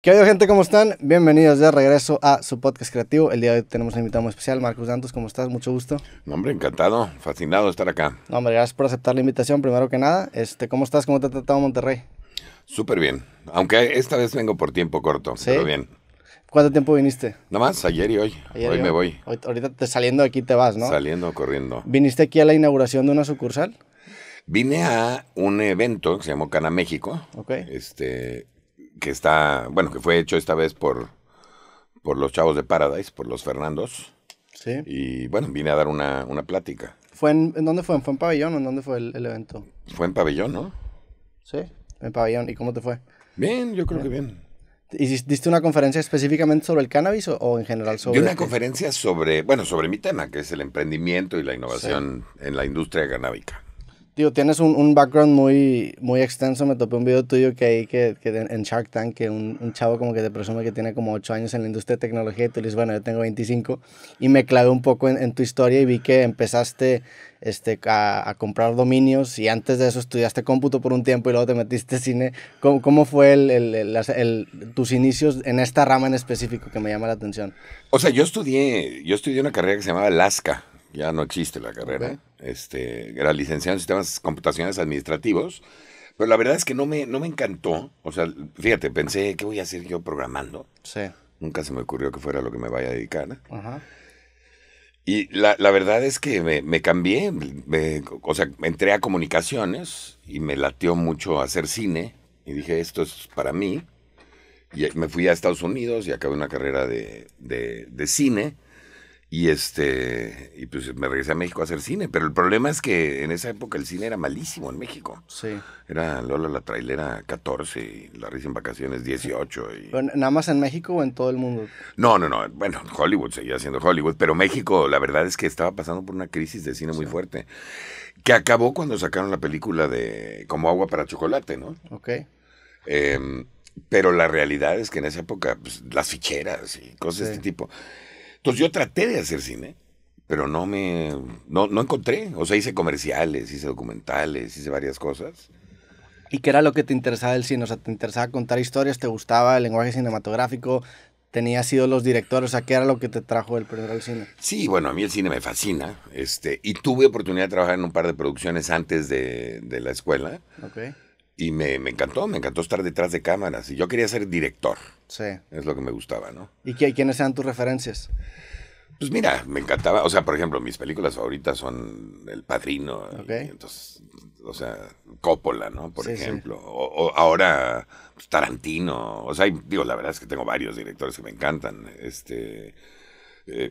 ¿Qué hay gente? ¿Cómo están? Bienvenidos de regreso a su podcast creativo. El día de hoy tenemos un invitado muy especial, Marcos Santos. ¿Cómo estás? Mucho gusto. hombre, encantado, fascinado de estar acá. hombre, gracias por aceptar la invitación, primero que nada. Este, ¿Cómo estás? ¿Cómo te ha tratado Monterrey? Súper bien, aunque esta vez vengo por tiempo corto, ¿Sí? pero bien. ¿Cuánto tiempo viniste? Nada más, ayer y hoy. hoy me voy. ahorita te, saliendo de aquí te vas, ¿no? Saliendo, corriendo. ¿Viniste aquí a la inauguración de una sucursal? Vine a un evento que se llamó Cana México. Ok. Este, que está, bueno, que fue hecho esta vez por, por los chavos de Paradise, por los Fernandos. Y bueno, vine a dar una, plática. ¿Fue en, dónde fue? ¿Fue en Pabellón o en dónde fue el, evento? Fue en Pabellón, ¿no? Sí, en Pabellón. ¿Y cómo te fue? Bien, yo creo que bien. ¿Y diste una conferencia específicamente sobre el cannabis o, en general sobre...? una conferencia sobre, bueno, sobre mi tema, que es el emprendimiento y la innovación en la industria cannábica tienes un, background muy, muy extenso. Me topé un video tuyo que hay que, en Shark Tank, que un, un, chavo como que te presume que tiene como 8 años en la industria de tecnología y tú le dices, bueno, yo tengo 25. Y me clavé un poco en, en tu historia y vi que empezaste este, a, comprar dominios y antes de eso estudiaste cómputo por un tiempo y luego te metiste cine. ¿Cómo, fue tus inicios en esta rama en específico que me llama la atención? O sea, yo estudié, yo estudié una carrera que se llamaba Alaska ya no existe la carrera. Este, era licenciado en sistemas computacionales administrativos, pero la verdad es que no me, no me encantó. O sea, fíjate, pensé, ¿qué voy a hacer yo programando? Sí. Nunca se me ocurrió que fuera lo que me vaya a dedicar. ¿eh? Ajá. Y la, verdad es que me, cambié, o sea, entré a comunicaciones y me latió mucho hacer cine y dije, esto es para mí. Y me fui a Estados Unidos y acabé una carrera de, de, de cine y este, y pues me regresé a México a hacer cine, pero el problema es que en esa época el cine era malísimo en México. Sí. Era Lola la trailera 14, y La risa en vacaciones 18 y... ¿Nada más en México o en todo el mundo? No, no, no, bueno, Hollywood seguía siendo Hollywood, pero México la verdad es que estaba pasando por una crisis de cine muy fuerte, que acabó cuando sacaron la película de Como agua para chocolate, ¿no? Ok. Em, pero la realidad es que en esa época, pues, las ficheras y cosas de este tipo entonces yo traté de hacer cine, pero no me no, encontré. O sea, hice comerciales, hice documentales, hice varias cosas. ¿Y qué era lo que te interesaba del cine? O sea, ¿te interesaba contar historias? ¿Te gustaba el lenguaje cinematográfico? ¿Tenías sido los directores? O sea, ¿qué era lo que te trajo el primero del cine? Sí, bueno, a mí el cine me fascina. Este, y tuve oportunidad de trabajar en un par de producciones antes de, la escuela. ok. Y me, encantó, me encantó estar detrás de cámaras. Y yo quería ser director. Sí. Es lo que me gustaba, ¿no? ¿Y qué, quiénes eran tus referencias? Pues mira, me encantaba. O sea, por ejemplo, mis películas favoritas son El Padrino. entonces, o sea, Coppola, ¿no? Por ejemplo. O, ahora pues, Tarantino. O sea, digo, la verdad es que tengo varios directores que me encantan. Este. Eh,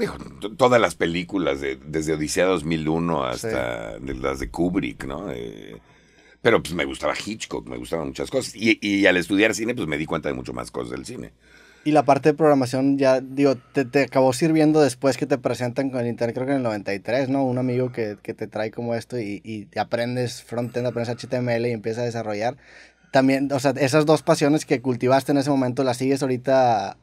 digo, todas las películas, de, desde Odisea 2001 hasta las de Kubrick, ¿no? Eh, pero pues me gustaba Hitchcock, me gustaban muchas cosas. Y, al estudiar cine, pues me di cuenta de mucho más cosas del cine. Y la parte de programación ya, digo, te, te acabó sirviendo después que te presentan con el Inter, creo que en el 93, ¿no? Un amigo que, te trae como esto y, y aprendes frontend, aprendes HTML y empiezas a desarrollar. También, o sea, esas dos pasiones que cultivaste en ese momento, ¿las sigues ahorita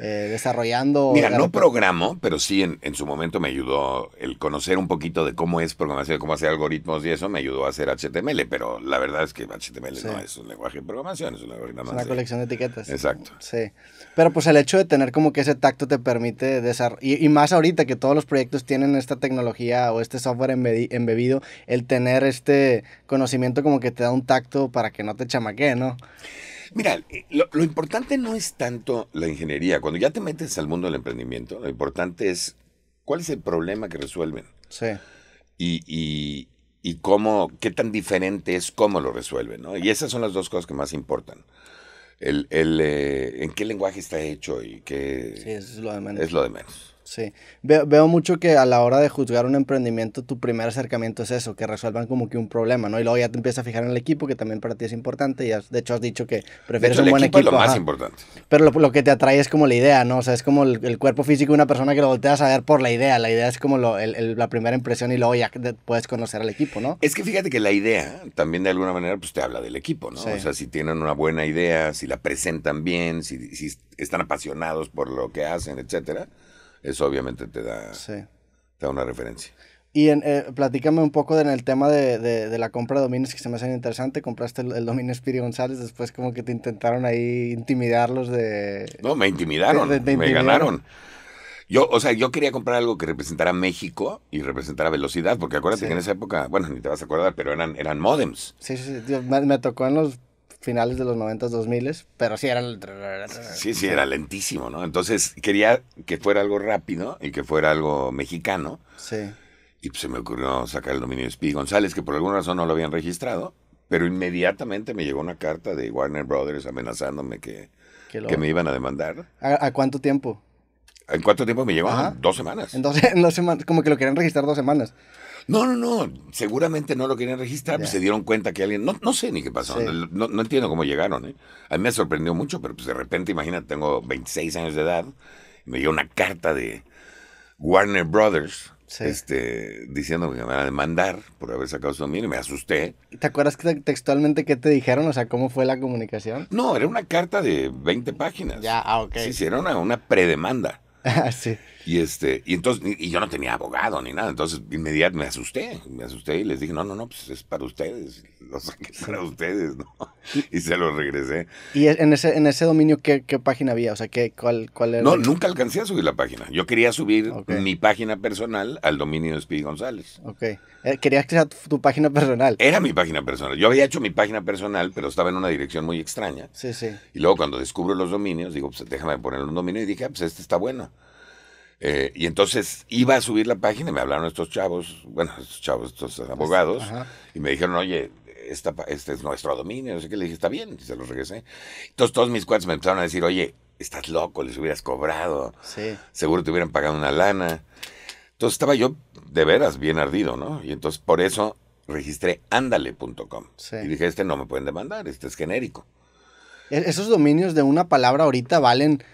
eh, desarrollando. Mira, no programo, pero sí en, su momento me ayudó el conocer un poquito de cómo es programación, cómo hacer algoritmos y eso me ayudó a hacer HTML, pero la verdad es que HTML no es un lenguaje de programación, es una colección de etiquetas. Exacto. Sí. Pero pues el hecho de tener como que ese tacto te permite desarrollar. Y, y, más ahorita que todos los proyectos tienen esta tecnología o este software embebido, el tener este conocimiento como que te da un tacto para que no te chamaquee, ¿no? Mira, eh, lo, importante no es tanto la ingeniería. Cuando ya te metes al mundo del emprendimiento, lo importante es cuál es el problema que resuelven. Sí. Y, cómo, qué tan diferente es cómo lo resuelven, ¿no? Y esas son las dos cosas que más importan. El, el eh, en qué lenguaje está hecho y qué... es lo de menos. Es lo de menos. Sí, veo mucho que a la hora de juzgar un emprendimiento, tu primer acercamiento es eso, que resuelvan como que un problema, ¿no? Y luego ya te empiezas a fijar en el equipo, que también para ti es importante, y has, de hecho has dicho que prefieres un buen equipo. es lo más importante. Pero lo, que te atrae es como la idea, ¿no? O sea, es como el, cuerpo físico de una persona que lo volteas a ver por la idea, la idea es como lo, el, la primera impresión y luego ya puedes conocer al equipo, ¿no? Es que fíjate que la idea también de alguna manera pues te habla del equipo, ¿no? O sea, si tienen una buena idea, si la presentan bien, si están apasionados por lo que hacen, etcétera eso obviamente te da, te da una referencia. Y en, eh, platícame un poco en el tema de, la compra de dominios que se me hace interesante. Compraste el, dominio Spiri González, después como que te intentaron ahí intimidarlos de... No, me intimidaron, me ganaron. Yo, o sea, yo quería comprar algo que representara México y representara velocidad, porque acuérdate que en esa época, bueno, ni te vas a acordar, pero eran, eran modems. Sí, sí, me tocó en los finales de los 90s, 2000 pero sí era... Sí, sí, era lentísimo, ¿no? Entonces quería que fuera algo rápido y que fuera algo mexicano. Sí. Y pues, se me ocurrió sacar el dominio de Speedy González, que por alguna razón no lo habían registrado, pero inmediatamente me llegó una carta de Warner Brothers amenazándome que, que me iban a demandar. ¿A, cuánto tiempo? ¿En cuánto tiempo me llevó? Dos semanas. dos semanas, como que lo querían registrar dos semanas. No, no, no. Seguramente no lo querían registrar. Pues se dieron cuenta que alguien. No, no sé ni qué pasó. No, no, entiendo cómo llegaron. ¿eh? A mí me sorprendió mucho, pero pues de repente, imagínate, tengo 26 años de edad. Me dio una carta de Warner Brothers. Este, diciendo que me van a demandar por haber sacado su dominio y me asusté. ¿Te acuerdas que textualmente qué te dijeron? O sea, ¿cómo fue la comunicación? No, era una carta de 20 páginas. Ya, ah, ok. Sí, era una, predemanda. predemanda. Ah, sí. Y este, y entonces, y yo no tenía abogado ni nada, entonces inmediatamente me asusté, me asusté y les dije, no, no, no, pues es para ustedes, lo saqué para ustedes, ¿no? Y se lo regresé. ¿Y e, en ese, en ese dominio ¿qué, qué página había? O sea, ¿qué, cuál, cuál era? No, nunca alcancé a subir la página. Yo quería subir mi página personal al dominio de Speedy González. Ok. Eh, querías que sea tu página personal. Era mi página personal. Yo había hecho mi página personal, pero estaba en una dirección muy extraña. Sí, sí. Y luego cuando descubro los dominios, digo, pues déjame poner un dominio y dije, ah, pues este está bueno. Eh, y entonces iba a subir la página y me hablaron estos chavos, bueno, estos chavos, estos abogados, y me dijeron, oye, este es nuestro dominio, no sé qué, le dije, está bien, y se los regresé. Entonces todos mis cuates me empezaron a decir, oye, estás loco, les hubieras cobrado, sí. seguro te hubieran pagado una lana. Entonces estaba yo de veras bien ardido, ¿no? Y entonces por eso registré ándale.com. Y dije, este no me pueden demandar, este es genérico. E-, esos dominios de una palabra ahorita valen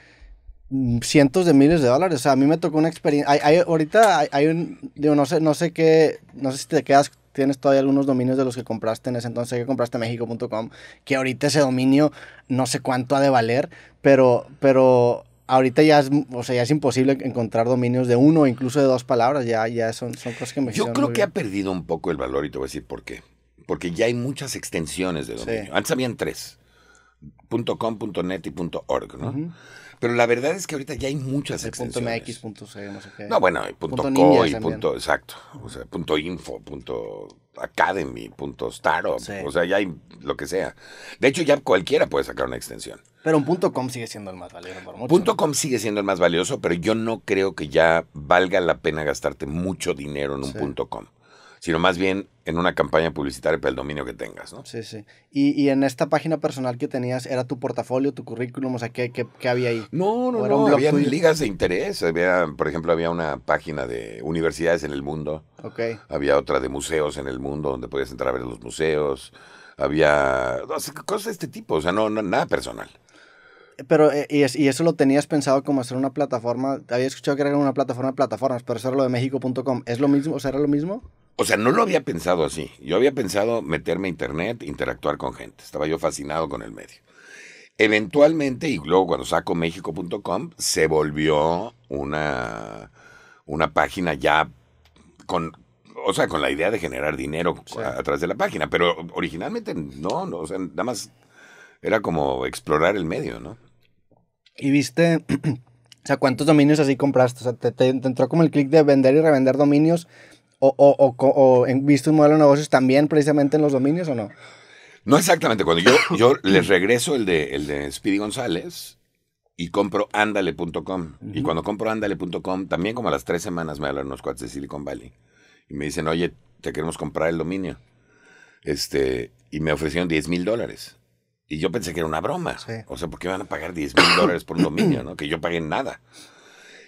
cientos de miles de dólares. O sea, a mí me tocó una experiencia. ahorita hay, un. Digo, no sé, no sé qué. No sé si te quedas. Tienes todavía algunos dominios de los que compraste en ese entonces que compraste México.com. Que ahorita ese dominio no sé cuánto ha de valer. Pero, pero ahorita ya es, o sea, ya es imposible encontrar dominios de uno, incluso de dos palabras. Ya, ya son, son cosas que me Yo creo que ha perdido un poco el valor y te voy a decir por qué. Porque ya hay muchas extensiones de dominio. Antes habían tres. .com, .net y .org, ¿no? Pero la verdad es que ahorita ya hay muchas extensiones. .mx, no, bueno, punto, punto co y exacto, o sea, punto info, academy, punto o sea, ya hay lo que sea. De hecho, ya cualquiera puede sacar una extensión. Pero un punto .com sigue siendo el más valioso por mucho. Punto .com sigue siendo el más valioso, pero yo no creo que ya valga la pena gastarte mucho dinero en un punto .com sino más bien en una campaña publicitaria para el dominio que tengas, ¿no? Sí, sí. Y, y en esta página personal que tenías, ¿era tu portafolio, tu currículum? O sea, ¿qué, qué, había ahí? No, no, no. Había ligas de interés. Había, por ejemplo, había una página de universidades en el mundo. Ok. Había otra de museos en el mundo, donde podías entrar a ver los museos había cosas de este tipo, o sea, no nada personal. Pero, eh, y, eso lo tenías pensado como hacer una plataforma. Había escuchado que era una plataforma de plataformas, pero eso lo de México.com. ¿Es lo mismo? ¿O sea, lo mismo? O sea, no lo había pensado así. Yo había pensado meterme a internet, interactuar con gente. Estaba yo fascinado con el medio. Eventualmente, y luego cuando saco México.com, se volvió una, una página ya con, o sea, con la idea de generar dinero a, través de la página, pero originalmente no, no, o sea, nada más era como explorar el medio, ¿no? Y viste, sea, ¿cuántos dominios así compraste? O sea, ¿te, entró como el clic de vender y revender dominios? ¿O, o, o, o viste un modelo de negocios también precisamente en los dominios o no? No exactamente. Cuando yo, yo les regreso el de, el de Speedy González y compro andale.com. Y cuando compro andale.com, también como a las tres semanas me hablan unos cuates de Silicon Valley. Y me dicen, oye, te queremos comprar el dominio. Este, y me ofrecieron 10 mil dólares. Y yo pensé que era una broma. O sea, ¿por porque van a pagar 10 mil dólares por un dominio, Que yo pagué nada.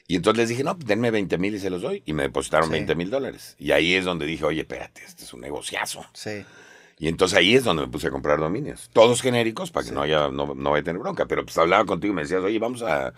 Y entonces les dije, no, pues, denme 20 mil y se los doy. Y me depositaron 20 mil dólares. Y ahí es donde dije, oye, espérate, este es un negociazo. Sí. Y entonces ahí es donde me puse a comprar dominios. Todos genéricos para que no haya, no, no vaya a tener bronca. Pero pues hablaba contigo y me decías, oye, vamos a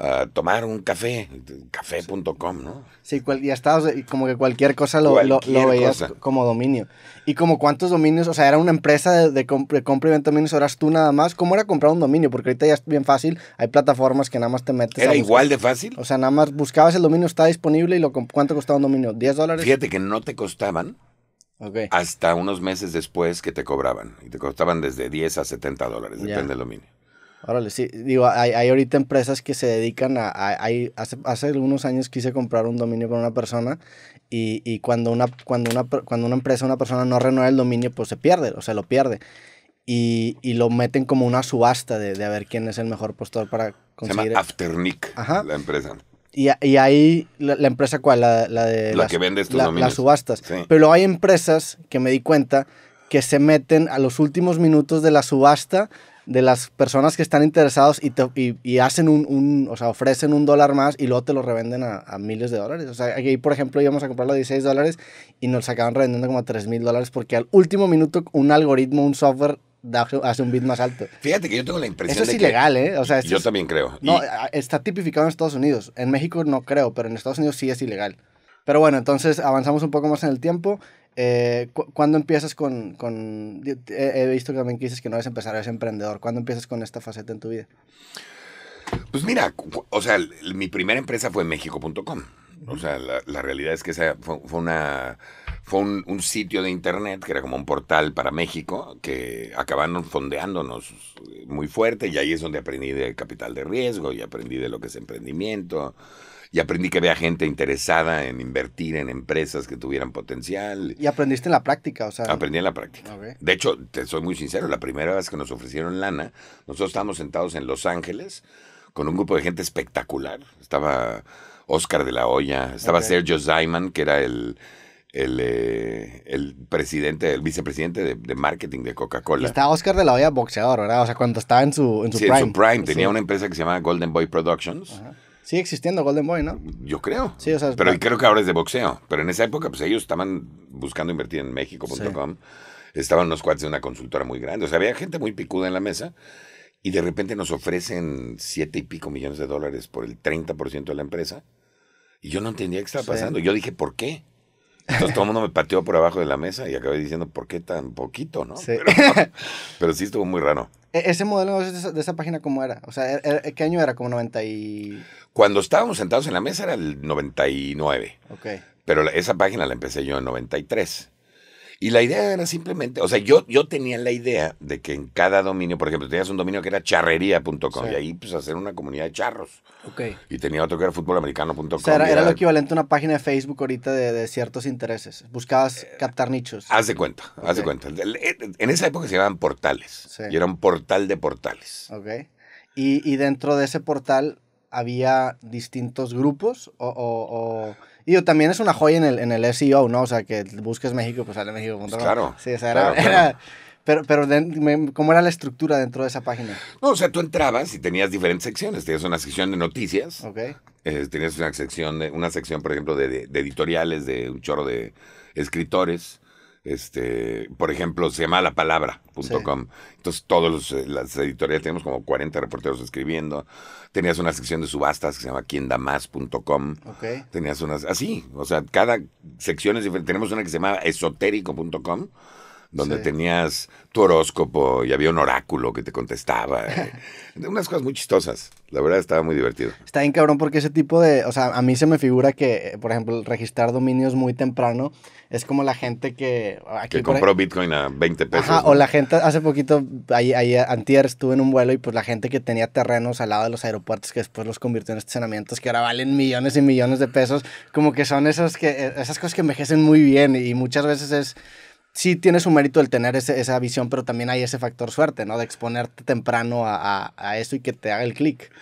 Ah, tomar un café, café.com, ¿no? Sí, y ya estabas, eh, como que cualquier cosa lo, lo, veías como dominio. ¿Y como cuántos dominios? O sea, era una empresa de, de compra y venta de dominios, eras tú nada más. ¿Cómo era comprar un dominio? Porque ahorita ya es bien fácil, hay plataformas que nada más te metes. ¿Era igual de fácil? O sea, nada más buscabas el dominio, está disponible y lo, ¿cuánto costaba un dominio? ¿10 dólares? Fíjate que no te costaban. Hasta unos meses después que te cobraban. Y te costaban desde 10 a 70 dólares, depende del dominio. Órale, sí, digo, hay, hay, ahorita empresas que se dedican a, hace, hace, algunos años quise comprar un dominio con una persona y, y, cuando, una, cuando, una, cuando una empresa, una persona no renueva el dominio, pues se pierde, o sea, lo pierde. Y, y lo meten como una subasta de, de, a ver quién es el mejor postor para conseguir... Se llama Afternic la empresa. Y, y ahí, la, empresa cuál? La, de... La, las, que vende Las subastas. Pero hay empresas que me di cuenta que se meten a los últimos minutos de la subasta de las personas que están interesados y, y, hacen un, un, o sea, ofrecen un dólar más y luego te lo revenden a, miles de dólares. O sea, aquí, por ejemplo, íbamos a comprarlo a 16 dólares y nos acaban revendiendo como a 3 mil dólares porque al último minuto un algoritmo, un software hace un bit más alto. Fíjate que yo tengo la impresión. Eso es ilegal, ¿eh? O sea, yo también creo. No, está tipificado en Estados Unidos. En México no creo, pero en Estados Unidos sí es ilegal. Pero bueno, entonces avanzamos un poco más en el tiempo. Eh, ¿Cuándo empiezas con... he, visto visto también que dices que no empezar a eres emprendedor. ¿Cuándo empiezas con esta faceta en tu vida? Pues mira, o sea, mi primera empresa fue México.com. O sea, la, realidad es que esa fue, una fue un, un, sitio de internet que era como un portal para México que acabaron fondeándonos eh, muy fuerte y ahí es donde aprendí de capital de riesgo y aprendí de lo que es emprendimiento y aprendí que había gente interesada en invertir en empresas que tuvieran potencial. Y aprendiste en la práctica, o sea. Aprendí en la práctica. De hecho, te soy muy sincero, la primera vez que nos ofrecieron lana, nosotros estábamos sentados en Los Ángeles con un grupo de gente espectacular. Estaba Oscar de la Hoya, estaba Sergio Zayman, que era el, eh, el, presidente, el vicepresidente de, marketing de Coca-Cola. Estaba Oscar de la Hoya boxeador, ¿verdad? O sea, cuando estaba en su, en prime. En su prime. Tenía una empresa que se llamaba Golden Boy Productions. Sigue existiendo Golden Boy, ¿no? Yo creo. Sí, o sea, pero creo que ahora es de boxeo. Pero en esa época, pues ellos estaban buscando invertir en México.com. Estaban unos cuates de una consultora muy grande. O sea, había gente muy picuda en la mesa. Y de repente nos ofrecen siete y pico millones de dólares por el 30% de la empresa. Y yo no entendía qué estaba pasando. Yo dije, ¿por qué? Entonces todo el mundo me pateó por abajo de la mesa y acabé diciendo, ¿por qué tan poquito, no? pero sí estuvo muy raro. E-, ese modelo de, esa, página, ¿cómo era? O sea, e-, e-, ¿qué año era? ¿Como 90 y...? Cuando estábamos sentados en la mesa era el 99. Ok. Pero esa página la empecé yo en 93. Y la idea era simplemente, o sea, yo, yo tenía la idea de que en cada dominio, por ejemplo, tenías un dominio que era charrería.com y ahí pues hacer una comunidad de charros. Ok. Y tenía otro que era fútbolamericano.com. O era, lo equivalente a una página de Facebook ahorita de, ciertos intereses. Buscabas eh, captar nichos. Haz de cuenta, haz de cuenta. En esa época se llamaban portales. Y era un portal de portales. Ok. Y, dentro de ese portal había distintos grupos o y también es una joya en el, en SEO, ¿no? O sea, que busques México, pues sale México. Pues claro. Sí, o sea, era, pero, pero ¿cómo era la estructura dentro de esa página? No, o sea, tú entrabas y tenías diferentes secciones. Tenías una sección de noticias. Ok. Eh, tenías una sección, de, una sección, por ejemplo, de, de, editoriales, de un chorro de escritores este, por ejemplo, se llama punto com Entonces, todas eh, las editoriales tenemos como 40 reporteros escribiendo. Tenías una sección de subastas que se llama quiendamás.com. más.com Tenías unas así, o sea, cada sección es diferente. Tenemos una que se llama esotérico.com donde tenías tu horóscopo y había un oráculo que te contestaba. Unas cosas muy chistosas. La verdad estaba muy divertido. Está bien cabrón porque ese tipo de, o sea, a mí se me figura que, eh, por ejemplo, registrar dominios muy temprano es como la gente que... que compró Bitcoin a 20 pesos. o la gente, hace poquito, ahí, ahí antier estuve en un vuelo y pues la gente que tenía terrenos al lado de los aeropuertos que después los convirtió en estacionamientos que ahora valen millones y millones de pesos, como que son esos que, eh, esas cosas que envejecen muy bien y muchas veces es sí tiene su mérito el tener esa visión, pero también hay ese factor suerte, ¿no? De exponerte temprano a, eso y que te haga el clic.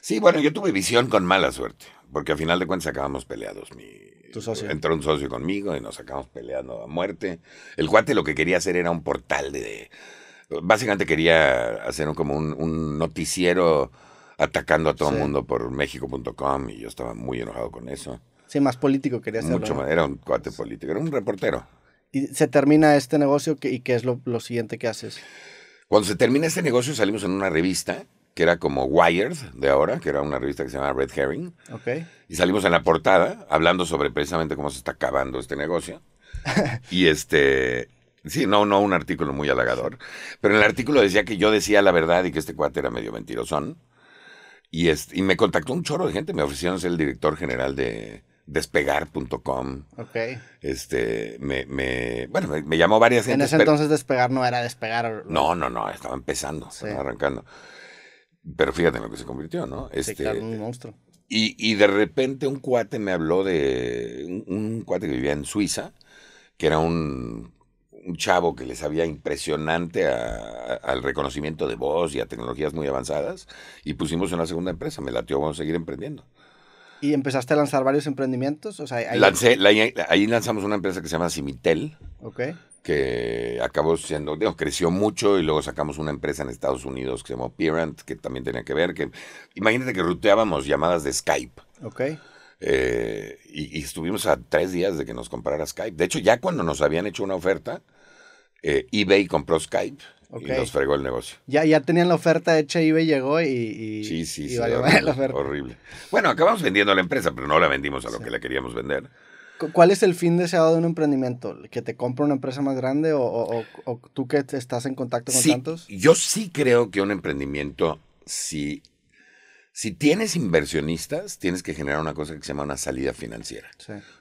Sí, bueno, yo tuve visión con mala suerte, porque al final de cuentas acabamos peleados. Mi, socio? Entró un socio conmigo y nos acabamos peleando a muerte. El cuate lo que quería hacer era un portal de... básicamente quería hacer como un, noticiero atacando a todo el mundo por México.com y yo estaba muy enojado con eso. Sí, más político quería hacerlo. Mucho más, era un cuate político, era un reportero. Y se termina este negocio y qué es lo, siguiente que haces. Cuando se termina este negocio salimos en una revista que era como Wired de ahora, que era una revista que se llamaba Red Herring. Okay. Y salimos en la portada hablando sobre precisamente cómo se está acabando este negocio. y este, Sí, no, no un artículo muy halagador. Pero en el artículo decía que yo decía la verdad y que este cuate era medio mentirosón. Y, este, y me contactó un chorro de gente, me ofrecieron ser el director general de, despegar.com. Ok. Este, me, me, bueno, me, llamó varias gente. En ese entonces despegar no era despegar. No, no, no, estaba empezando, estaba arrancando. Pero fíjate en lo que se convirtió, ¿no? Este, monstruo. Y, de repente un cuate me habló de un, cuate que vivía en Suiza, que era un, chavo que le sabía impresionante al reconocimiento de voz y a tecnologías muy avanzadas, y pusimos una segunda empresa, me latió, vamos a seguir emprendiendo. ¿Y empezaste a lanzar varios emprendimientos? O ahí... lanzamos una empresa que se llama Cimitel. Ok. Que acabó siendo, digo, creció mucho y luego sacamos una empresa en Estados Unidos que se llamó Pirant, que también tenía que ver. que Imagínate que ruteábamos llamadas de Skype. Ok. Eh, y, estuvimos a tres días de que nos comprara Skype. De hecho, ya cuando nos habían hecho una oferta, eh, eBay compró Skype y nos fregó el negocio. Ya, ya tenían la oferta hecha, y llegó y. y sí, y horrible, horrible. Bueno, acabamos vendiendo la empresa, pero no la vendimos a lo que la queríamos vender. ¿Cuál es el fin deseado de un emprendimiento? ¿Que te compre una empresa más grande o, tú que estás en contacto con sí, tantos? Yo sí creo que un emprendimiento, si, si tienes inversionistas, tienes que generar una cosa que se llama una salida financiera.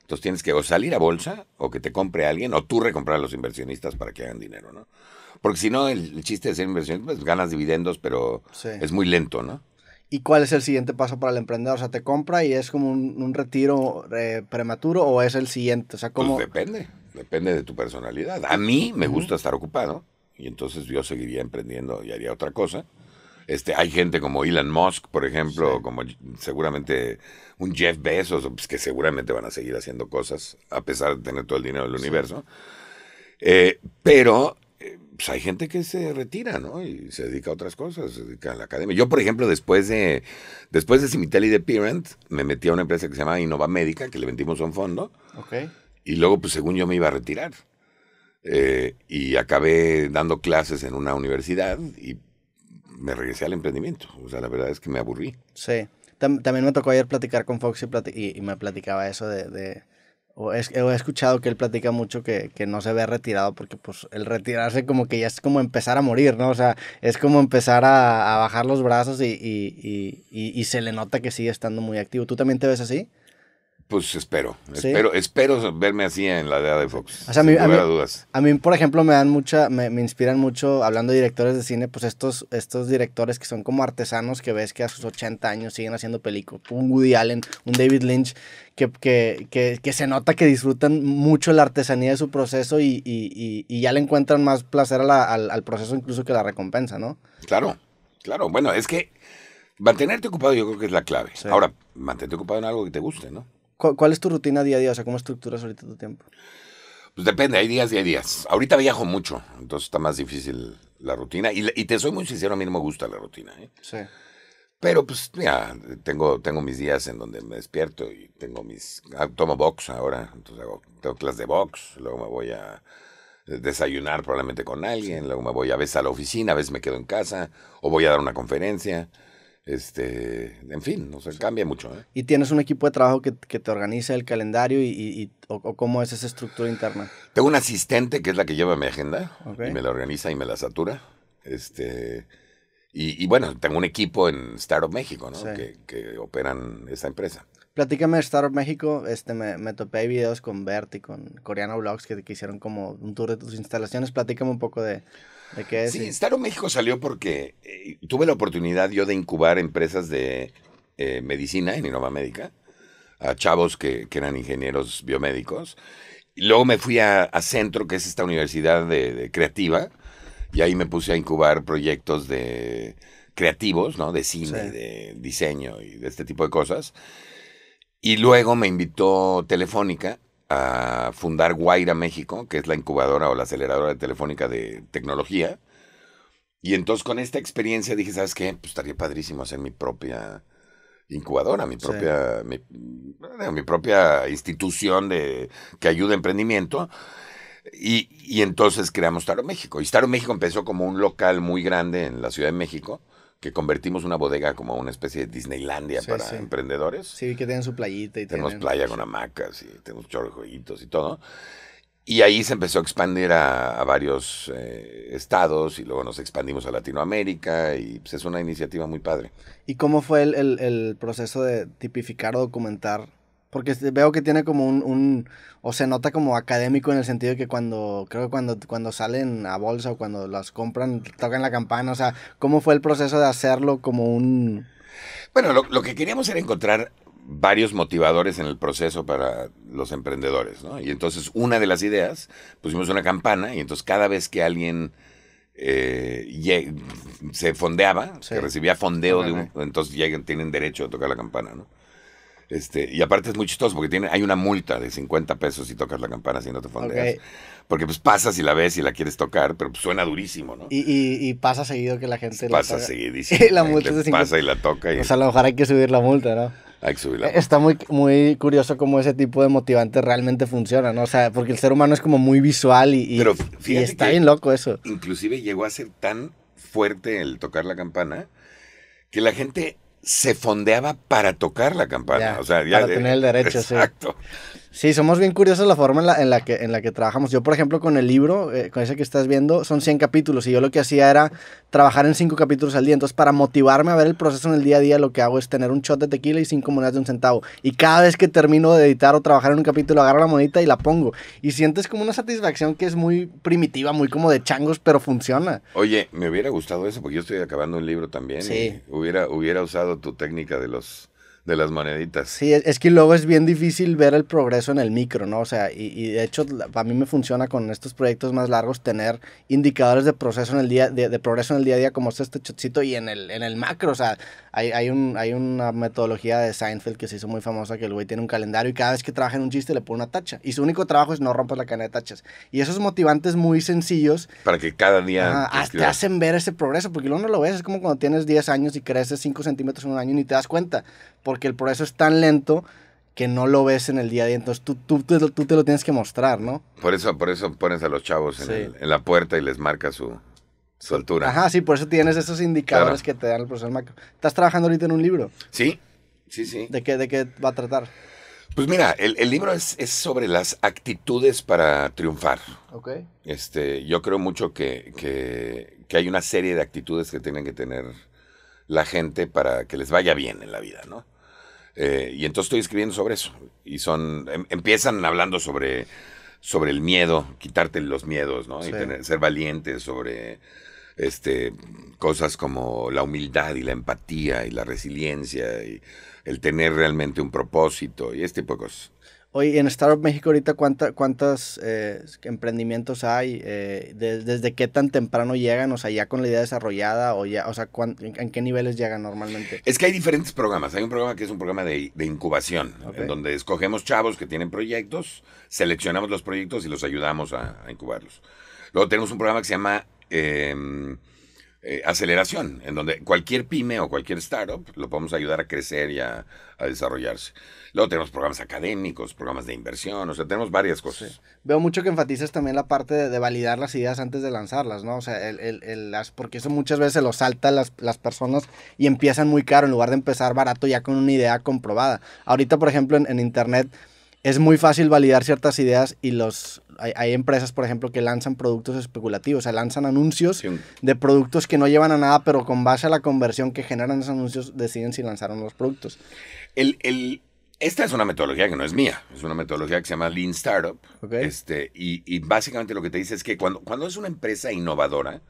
Entonces tienes que o salir a bolsa o que te compre alguien o tú recomprar a los inversionistas para que hagan dinero, ¿no? Porque si no, el, chiste de ser inversión, pues ganas dividendos, pero es muy lento, ¿no? ¿Y cuál es el siguiente paso para el emprendedor? O sea, ¿te compra y es como un, retiro eh, prematuro o es el siguiente? sea, Pues depende, depende de tu personalidad. A mí me gusta estar ocupado y entonces yo seguiría emprendiendo y haría otra cosa. Este, hay gente como Elon Musk, por ejemplo, como seguramente un Jeff Bezos, pues, que seguramente van a seguir haciendo cosas a pesar de tener todo el dinero del universo. Eh, pero pues hay gente que se retira, ¿no? Y se dedica a otras cosas, se dedica a la academia. Yo, por ejemplo, después de, después de Simtel de Parent, me metí a una empresa que se llama Innova Médica, que le vendimos un fondo. Okay. Y luego, pues según yo me iba a retirar. Eh, y acabé dando clases en una universidad y me regresé al emprendimiento. O sea, la verdad es que me aburrí. Sí. También me tocó ayer platicar con Fox y, me platicaba eso de o es, he escuchado que él platica mucho que, que, no se ve retirado porque pues el retirarse como que ya es como empezar a morir, ¿no? O sea, es como empezar a, bajar los brazos y, y, y, y, se le nota que sigue estando muy activo. ¿Tú también te ves así? Pues espero, espero, espero verme así en la DEA de Fox. a, dudas. a mí, por ejemplo, me dan mucha, me, inspiran mucho, hablando de directores de cine, pues estos, estos directores que son como artesanos que ves que a sus 80 años siguen haciendo películas, un Woody Allen, un David Lynch, que, que, se nota que disfrutan mucho la artesanía de su proceso y, y, y, y ya le encuentran más placer al, proceso incluso que la recompensa, ¿no? Claro, claro. Bueno, es que mantenerte ocupado yo creo que es la clave. Ahora, mantente ocupado en algo que te guste, ¿no? ¿Cuál, es tu rutina día a día? O sea, ¿cómo estructuras ahorita tu tiempo? Pues depende, hay días y hay días. Ahorita viajo mucho, entonces está más difícil la rutina. Y, te soy muy sincero, a mí no me gusta la rutina. ¿eh? Sí. Pero pues, mira, tengo, tengo mis días en donde me despierto y tengo mis... Ah, tomo box ahora, entonces hago, tengo clases de box, luego me voy a desayunar probablemente con alguien, luego me voy a veces a la oficina, a veces me quedo en casa, o voy a dar una conferencia. Este, en fin, no se cambia mucho. ¿eh? ¿Y tienes un equipo de trabajo que, te organiza el calendario y, o, cómo es esa estructura interna? Tengo un asistente que es la que lleva mi agenda y me la organiza y me la satura. Este, y, y bueno, tengo un equipo en Startup México ¿no? Que, que, operan esta empresa. Platícame de Startup México. Este, me, me topé videos con Bert y con Coreano Blogs que, que hicieron como un tour de tus instalaciones. Platícame un poco de, Sí, México salió porque eh, tuve la oportunidad yo de incubar empresas de eh, medicina en Innova Médica, a chavos que, eran ingenieros biomédicos. Y luego me fui a, Centro, que es esta universidad de, creativa, y ahí me puse a incubar proyectos de creativos, ¿no? De cine, de diseño y de este tipo de cosas. Y luego me invitó Telefónica a fundar Guaira México, que es la incubadora o la aceleradora de telefónica de tecnología. Y entonces con esta experiencia dije, ¿sabes qué? Pues estaría padrísimo hacer mi propia incubadora, mi propia, mi, propia institución de, que ayude a emprendimiento. Y, y entonces creamos Taro México. Y Taro México empezó como un local muy grande en la Ciudad de México que convertimos una bodega como una especie de Disneylandia para emprendedores. Sí, que tienen su playita y Tenemos playa con hamacas y tenemos chorrojoyitos y todo. Y ahí se empezó a expandir a, varios eh, estados y luego nos expandimos a Latinoamérica y pues, es una iniciativa muy padre. ¿Y cómo fue el, el proceso de tipificar o documentar porque veo que tiene como un, o se nota como académico en el sentido de que cuando, creo que cuando, cuando salen a bolsa o cuando las compran, tocan la campana, o sea, ¿cómo fue el proceso de hacerlo como un... Bueno, lo, que queríamos era encontrar varios motivadores en el proceso para los emprendedores, ¿no? Y entonces una de las ideas, pusimos una campana y entonces cada vez que alguien... Eh, se fondeaba, que recibía fondeo, de un, entonces ya tienen derecho a tocar la campana, ¿no? Este, y aparte es muy chistoso porque tiene, hay una multa de 50 pesos si tocas la campana si no te fondeas. Porque pues pasas y la ves y la quieres tocar, pero pues, suena durísimo, ¿no? Y, pasa seguido que la gente pues, pasa la la multa de Pasa y la toca. Y... O sea, a lo mejor hay que subir la multa, ¿no? Hay que subirla. Eh, está muy, muy curioso cómo ese tipo de motivantes realmente funcionan, ¿no? O sea, porque el ser humano es como muy visual y, y pero está bien loco eso. Inclusive llegó a ser tan fuerte el tocar la campana que la gente se fondeaba para tocar la campana. o sea, para tener el derecho, exacto. Sí, somos bien curiosos la forma en la, en la, que, en la que trabajamos. Yo, por ejemplo, con el libro, eh, con ese que estás viendo, son 100 capítulos y yo lo que hacía era trabajar en 5 capítulos al día. Entonces, para motivarme a ver el proceso en el día a día, lo que hago es tener un shot de tequila y 5 monedas de un centavo. Y cada vez que termino de editar o trabajar en un capítulo, agarro la monedita y la pongo. Y sientes como una satisfacción que es muy primitiva, muy como de changos, pero funciona. Oye, me hubiera gustado eso porque yo estoy acabando un libro también. Sí. hubiera, hubiera usado tu técnica de los de las moneditas. Sí, es, que luego es bien difícil ver el progreso en el micro, ¿no? O sea, y, y de hecho, para mí me funciona con estos proyectos más largos tener indicadores de proceso en el día, de, de progreso en el día a día, como este chotcito, y en el, en el macro. O sea, hay, hay, un, hay una metodología de Seinfeld que se hizo muy famosa, que el güey tiene un calendario y cada vez que trabaja en un chiste le pone una tacha. Y su único trabajo es no romper la cadena de tachas. Y esos motivantes muy sencillos. Para que cada día. te hacen ver ese progreso, porque luego no lo ves. Es como cuando tienes 10 años y creces 5 centímetros en un año y ni te das cuenta. Por porque el proceso es tan lento que no lo ves en el día a día. Entonces tú, tú, te lo tienes que mostrar, ¿no? Por eso, por eso pones a los chavos en, la puerta y les marca su, altura. Ajá, sí, por eso tienes esos indicadores que te dan el profesor Macro. ¿Estás trabajando ahorita en un libro? Sí, sí, sí. ¿De qué, de qué va a tratar? Pues mira, el, libro es, sobre las actitudes para triunfar. Ok. Este, yo creo mucho que, que, hay una serie de actitudes que tienen que tener la gente para que les vaya bien en la vida, ¿no? Eh, y entonces estoy escribiendo sobre eso. Y son, em, empiezan hablando sobre, sobre el miedo, quitarte los miedos, ¿no? Y ser valientes sobre este, cosas como la humildad y la empatía y la resiliencia y el tener realmente un propósito y este tipo de cosas. Oye, en Startup México ahorita cuánta, cuántos eh, emprendimientos hay, eh, desde qué tan temprano llegan, o sea, ya con la idea desarrollada, o ya, o sea, en, qué niveles llegan normalmente. Es que hay diferentes programas. Hay un programa que es un programa de, incubación, en donde escogemos chavos que tienen proyectos, seleccionamos los proyectos y los ayudamos a, incubarlos. Luego tenemos un programa que se llama em, eh, aceleración, en donde cualquier pyme o cualquier startup lo podemos ayudar a crecer y a, desarrollarse. Luego tenemos programas académicos, programas de inversión, o sea, tenemos varias cosas. Veo mucho que enfatizas también la parte de, validar las ideas antes de lanzarlas, ¿no? O sea, el, las, porque eso muchas veces se lo saltan las, las, personas y empiezan muy caro en lugar de empezar barato ya con una idea comprobada. Ahorita, por ejemplo, en Internet es muy fácil validar ciertas ideas y los hay, empresas, por ejemplo, que lanzan productos especulativos, o sea, lanzan anuncios de productos que no llevan a nada, pero con base a la conversión que generan esos anuncios deciden si lanzaron los productos. El, esta es una metodología que no es mía, es una metodología que se llama Lean Startup. Este, y, básicamente lo que te dice es que cuando, cuando es una empresa innovadora,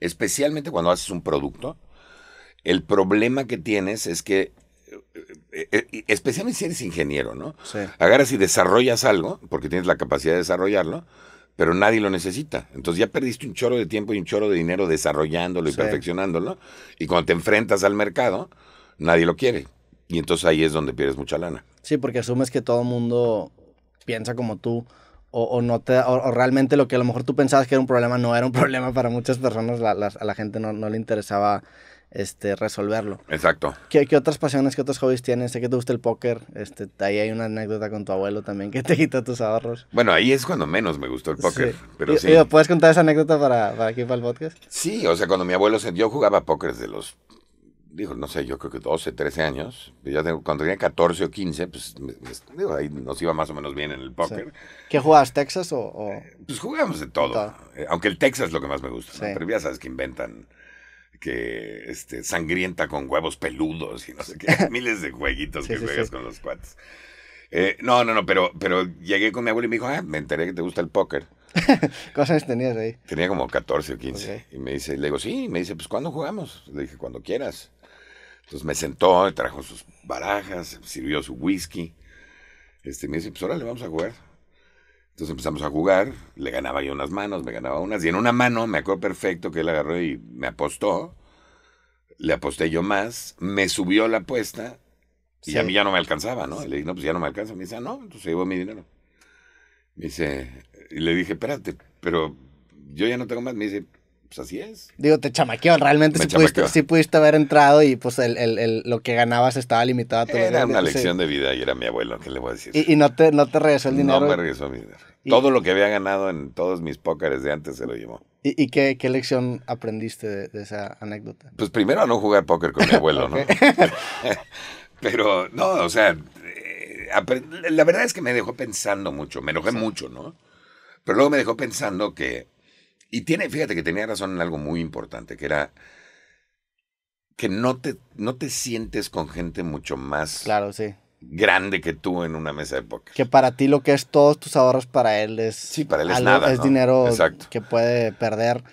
especialmente cuando haces un producto, el problema que tienes es que eh, eh, eh, especialmente si eres ingeniero, ¿no? Agarras y desarrollas algo, porque tienes la capacidad de desarrollarlo, pero nadie lo necesita. Entonces ya perdiste un choro de tiempo y un choro de dinero desarrollándolo y perfeccionándolo, y cuando te enfrentas al mercado, nadie lo quiere. Y entonces ahí es donde pierdes mucha lana. Sí, porque asumes que todo el mundo piensa como tú. O, no te, o, realmente lo que a lo mejor tú pensabas que era un problema no era un problema para muchas personas, a la gente no, le interesaba este, resolverlo. Exacto. ¿Qué, ¿Qué, otras pasiones, qué otros hobbies tienes? Sé que te gusta el póker. Este, ahí hay una anécdota con tu abuelo también que te quita tus ahorros. Bueno, ahí es cuando menos me gustó el póker. Pero ¿Puedes contar esa anécdota para, para aquí, para el podcast? Sí, o sea, cuando mi abuelo se... Yo jugaba póker desde los digo, no sé, yo creo que 12, 13 años. cuando tenía 14 o 15, pues ahí nos iba más o menos bien en el póker. ¿Qué jugabas, Texas o, Pues jugábamos de todo. Eh, aunque el Texas es lo que más me gusta. Pero ya sabes que inventan que este, sangrienta con huevos peludos y no sé qué. Miles de jueguitos que juegas con los cuates. Eh, no, no, no, pero, pero llegué con mi abuelo y me dijo, ah, me enteré que te gusta el póker. cosas tenías ahí? Tenía como 14 o 15. Y me dice, le digo, sí, me dice, pues ¿cuándo jugamos? Le dije, cuando quieras. Entonces me sentó, trajo sus barajas, sirvió su whisky. Este, me dice, pues ahora le vamos a jugar. Entonces empezamos a jugar, le ganaba yo unas manos, me ganaba unas, y en una mano me acuerdo perfecto que él agarró y me apostó, le aposté yo más, me subió la apuesta, y a mí ya no me alcanzaba, ¿no? le dije, no, pues ya no me alcanza. Me dice, ah, no, entonces pues llevo mi dinero. Me dice, y le dije, espérate, pero yo ya no tengo más. Me dice, pues, así es. Digo, te chamaqueó, realmente sí, Pudiste, haber entrado y pues lo que ganabas estaba limitado a tu Era una lección de vida y era mi abuelo, ¿qué le voy a decir? Y, no, te, no te regresó el dinero. No me regresó mi dinero. Todo lo que había ganado en todos mis pócares de antes se lo llevó. ¿Y, qué, qué, lección aprendiste de, esa anécdota? Pues primero a no jugar póker con mi abuelo, ¿no? Pero, no, o sea, eh, la verdad es que me dejó pensando mucho, me enojé mucho, ¿no? Pero luego me dejó pensando que y tiene, fíjate que tenía razón en algo muy importante, que era que no te, no te sientes con gente mucho más claro, sí. grande que tú en una mesa de poker. Que para ti lo que es todos tus ahorros para él es, sí, para él nada, dinero que puede perder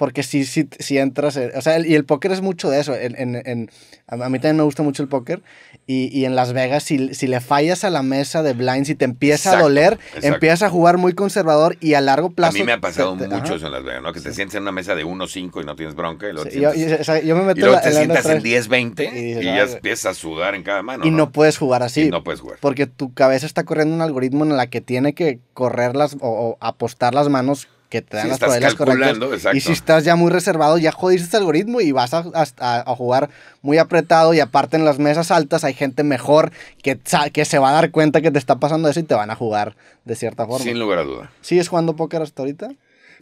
porque si si si entras, eh, o sea, y el póker es mucho de eso, en, a mí también me gusta mucho el póker, y, en Las Vegas, si, le fallas a la mesa de blinds y te empieza a doler, empiezas a jugar muy conservador y a largo plazo... A mí me ha pasado mucho eso en Las Vegas, ¿no? Que te sientes en una mesa de 1-5 y no tienes bronca, y luego, te, en 10-20 y, ya empiezas a sudar en cada mano. Y no, puedes jugar así. no puedes jugar. Porque tu cabeza está corriendo un algoritmo en la que tiene que correr las, o apostar las manos que te dan las probabilidades correctas. Y si estás ya muy reservado, ya jodiste ese algoritmo y vas a, jugar muy apretado. Y aparte en las mesas altas hay gente mejor que, que se va a dar cuenta que te está pasando eso y te van a jugar de cierta forma. Sin lugar a duda. ¿Sigues jugando póker hasta ahorita?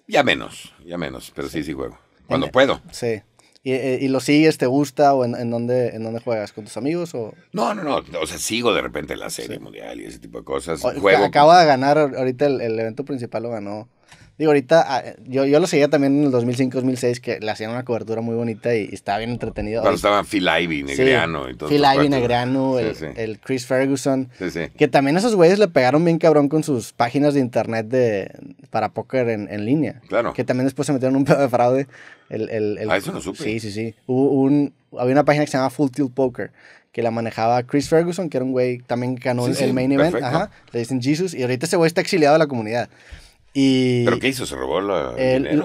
Ya menos, ya menos, pero sí, sí, juego. Cuando eh, puedo. Sí. Eh, ¿Y, lo sigues? ¿Te gusta? ¿O en, dónde, en dónde juegas? ¿Con tus amigos? O... No, no, no. O sea, sigo de repente la serie mundial y ese tipo de cosas. O, Acaba de ganar ahorita el evento principal, lo ganó Digo, ahorita ah, yo, yo lo seguía también en el 2005-2006, que le hacían una cobertura muy bonita y, estaba bien entretenido. Pero estaban Phil Ivey, Negreano y todo. Phil Ivey, negrano el, Chris Ferguson. Que también esos güeyes le pegaron bien cabrón con sus páginas de internet de, para póker en, en, línea. Claro. Que también después se metieron un pedo de fraude. El, el, ah, eso no supe. Sí, sí, sí. un, había una página que se llamaba Full Tilt Poker que la manejaba Chris Ferguson, que era un güey también ganó el, main event, ajá, le dicen Jesus, y ahorita ese güey está exiliado de la comunidad. Y ¿Pero qué hizo? ¿Se robó la,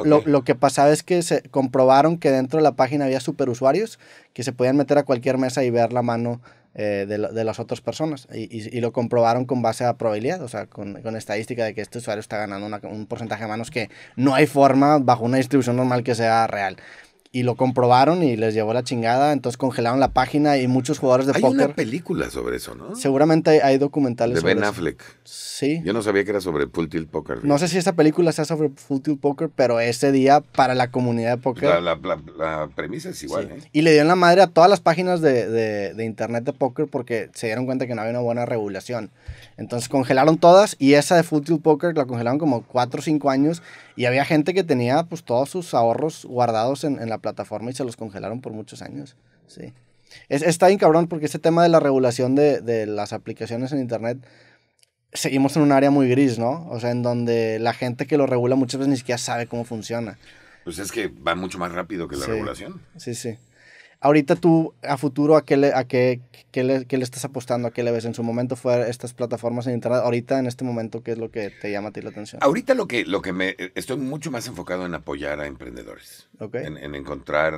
lo, lo, que pasaba es que se comprobaron que dentro de la página había superusuarios que se podían meter a cualquier mesa y ver la mano eh, de, de, las otras personas. Y, y, lo comprobaron con base a probabilidad, o sea, con, con estadística de que este usuario está ganando un porcentaje de manos que no hay forma bajo una distribución normal que sea real y lo comprobaron y les llevó la chingada, entonces congelaron la página y muchos jugadores de poker póker. Hay una película sobre eso, ¿no? Seguramente hay, documentales de Ben Affleck. Sí. Yo no sabía que era sobre Full Tilt Poker. No sé si esta película sea sobre Full Tilt Poker, pero ese día para la comunidad de póker. La, premisa es igual, ¿eh? Y le dieron la madre a todas las páginas de, de internet de póker porque se dieron cuenta que no había una buena regulación. Entonces congelaron todas y esa de Full Tilt Poker la congelaron como 4 o 5 años y había gente que tenía pues todos sus ahorros guardados en, la plataforma y se los congelaron por muchos años. Sí. está bien cabrón porque este tema de la regulación de, las aplicaciones en Internet, seguimos en un área muy gris, ¿no? O sea, en donde la gente que lo regula muchas veces ni siquiera sabe cómo funciona. Pues es que va mucho más rápido que la regulación. Sí, sí ahorita tú a futuro a qué le, a qué, le, estás apostando, a qué le ves. En su momento fue estas plataformas en internet. Ahorita en este momento, ¿qué es lo que te llama a ti la atención? Ahorita lo que, lo que me eh, estoy mucho más enfocado en apoyar a emprendedores. Ok. En, encontrar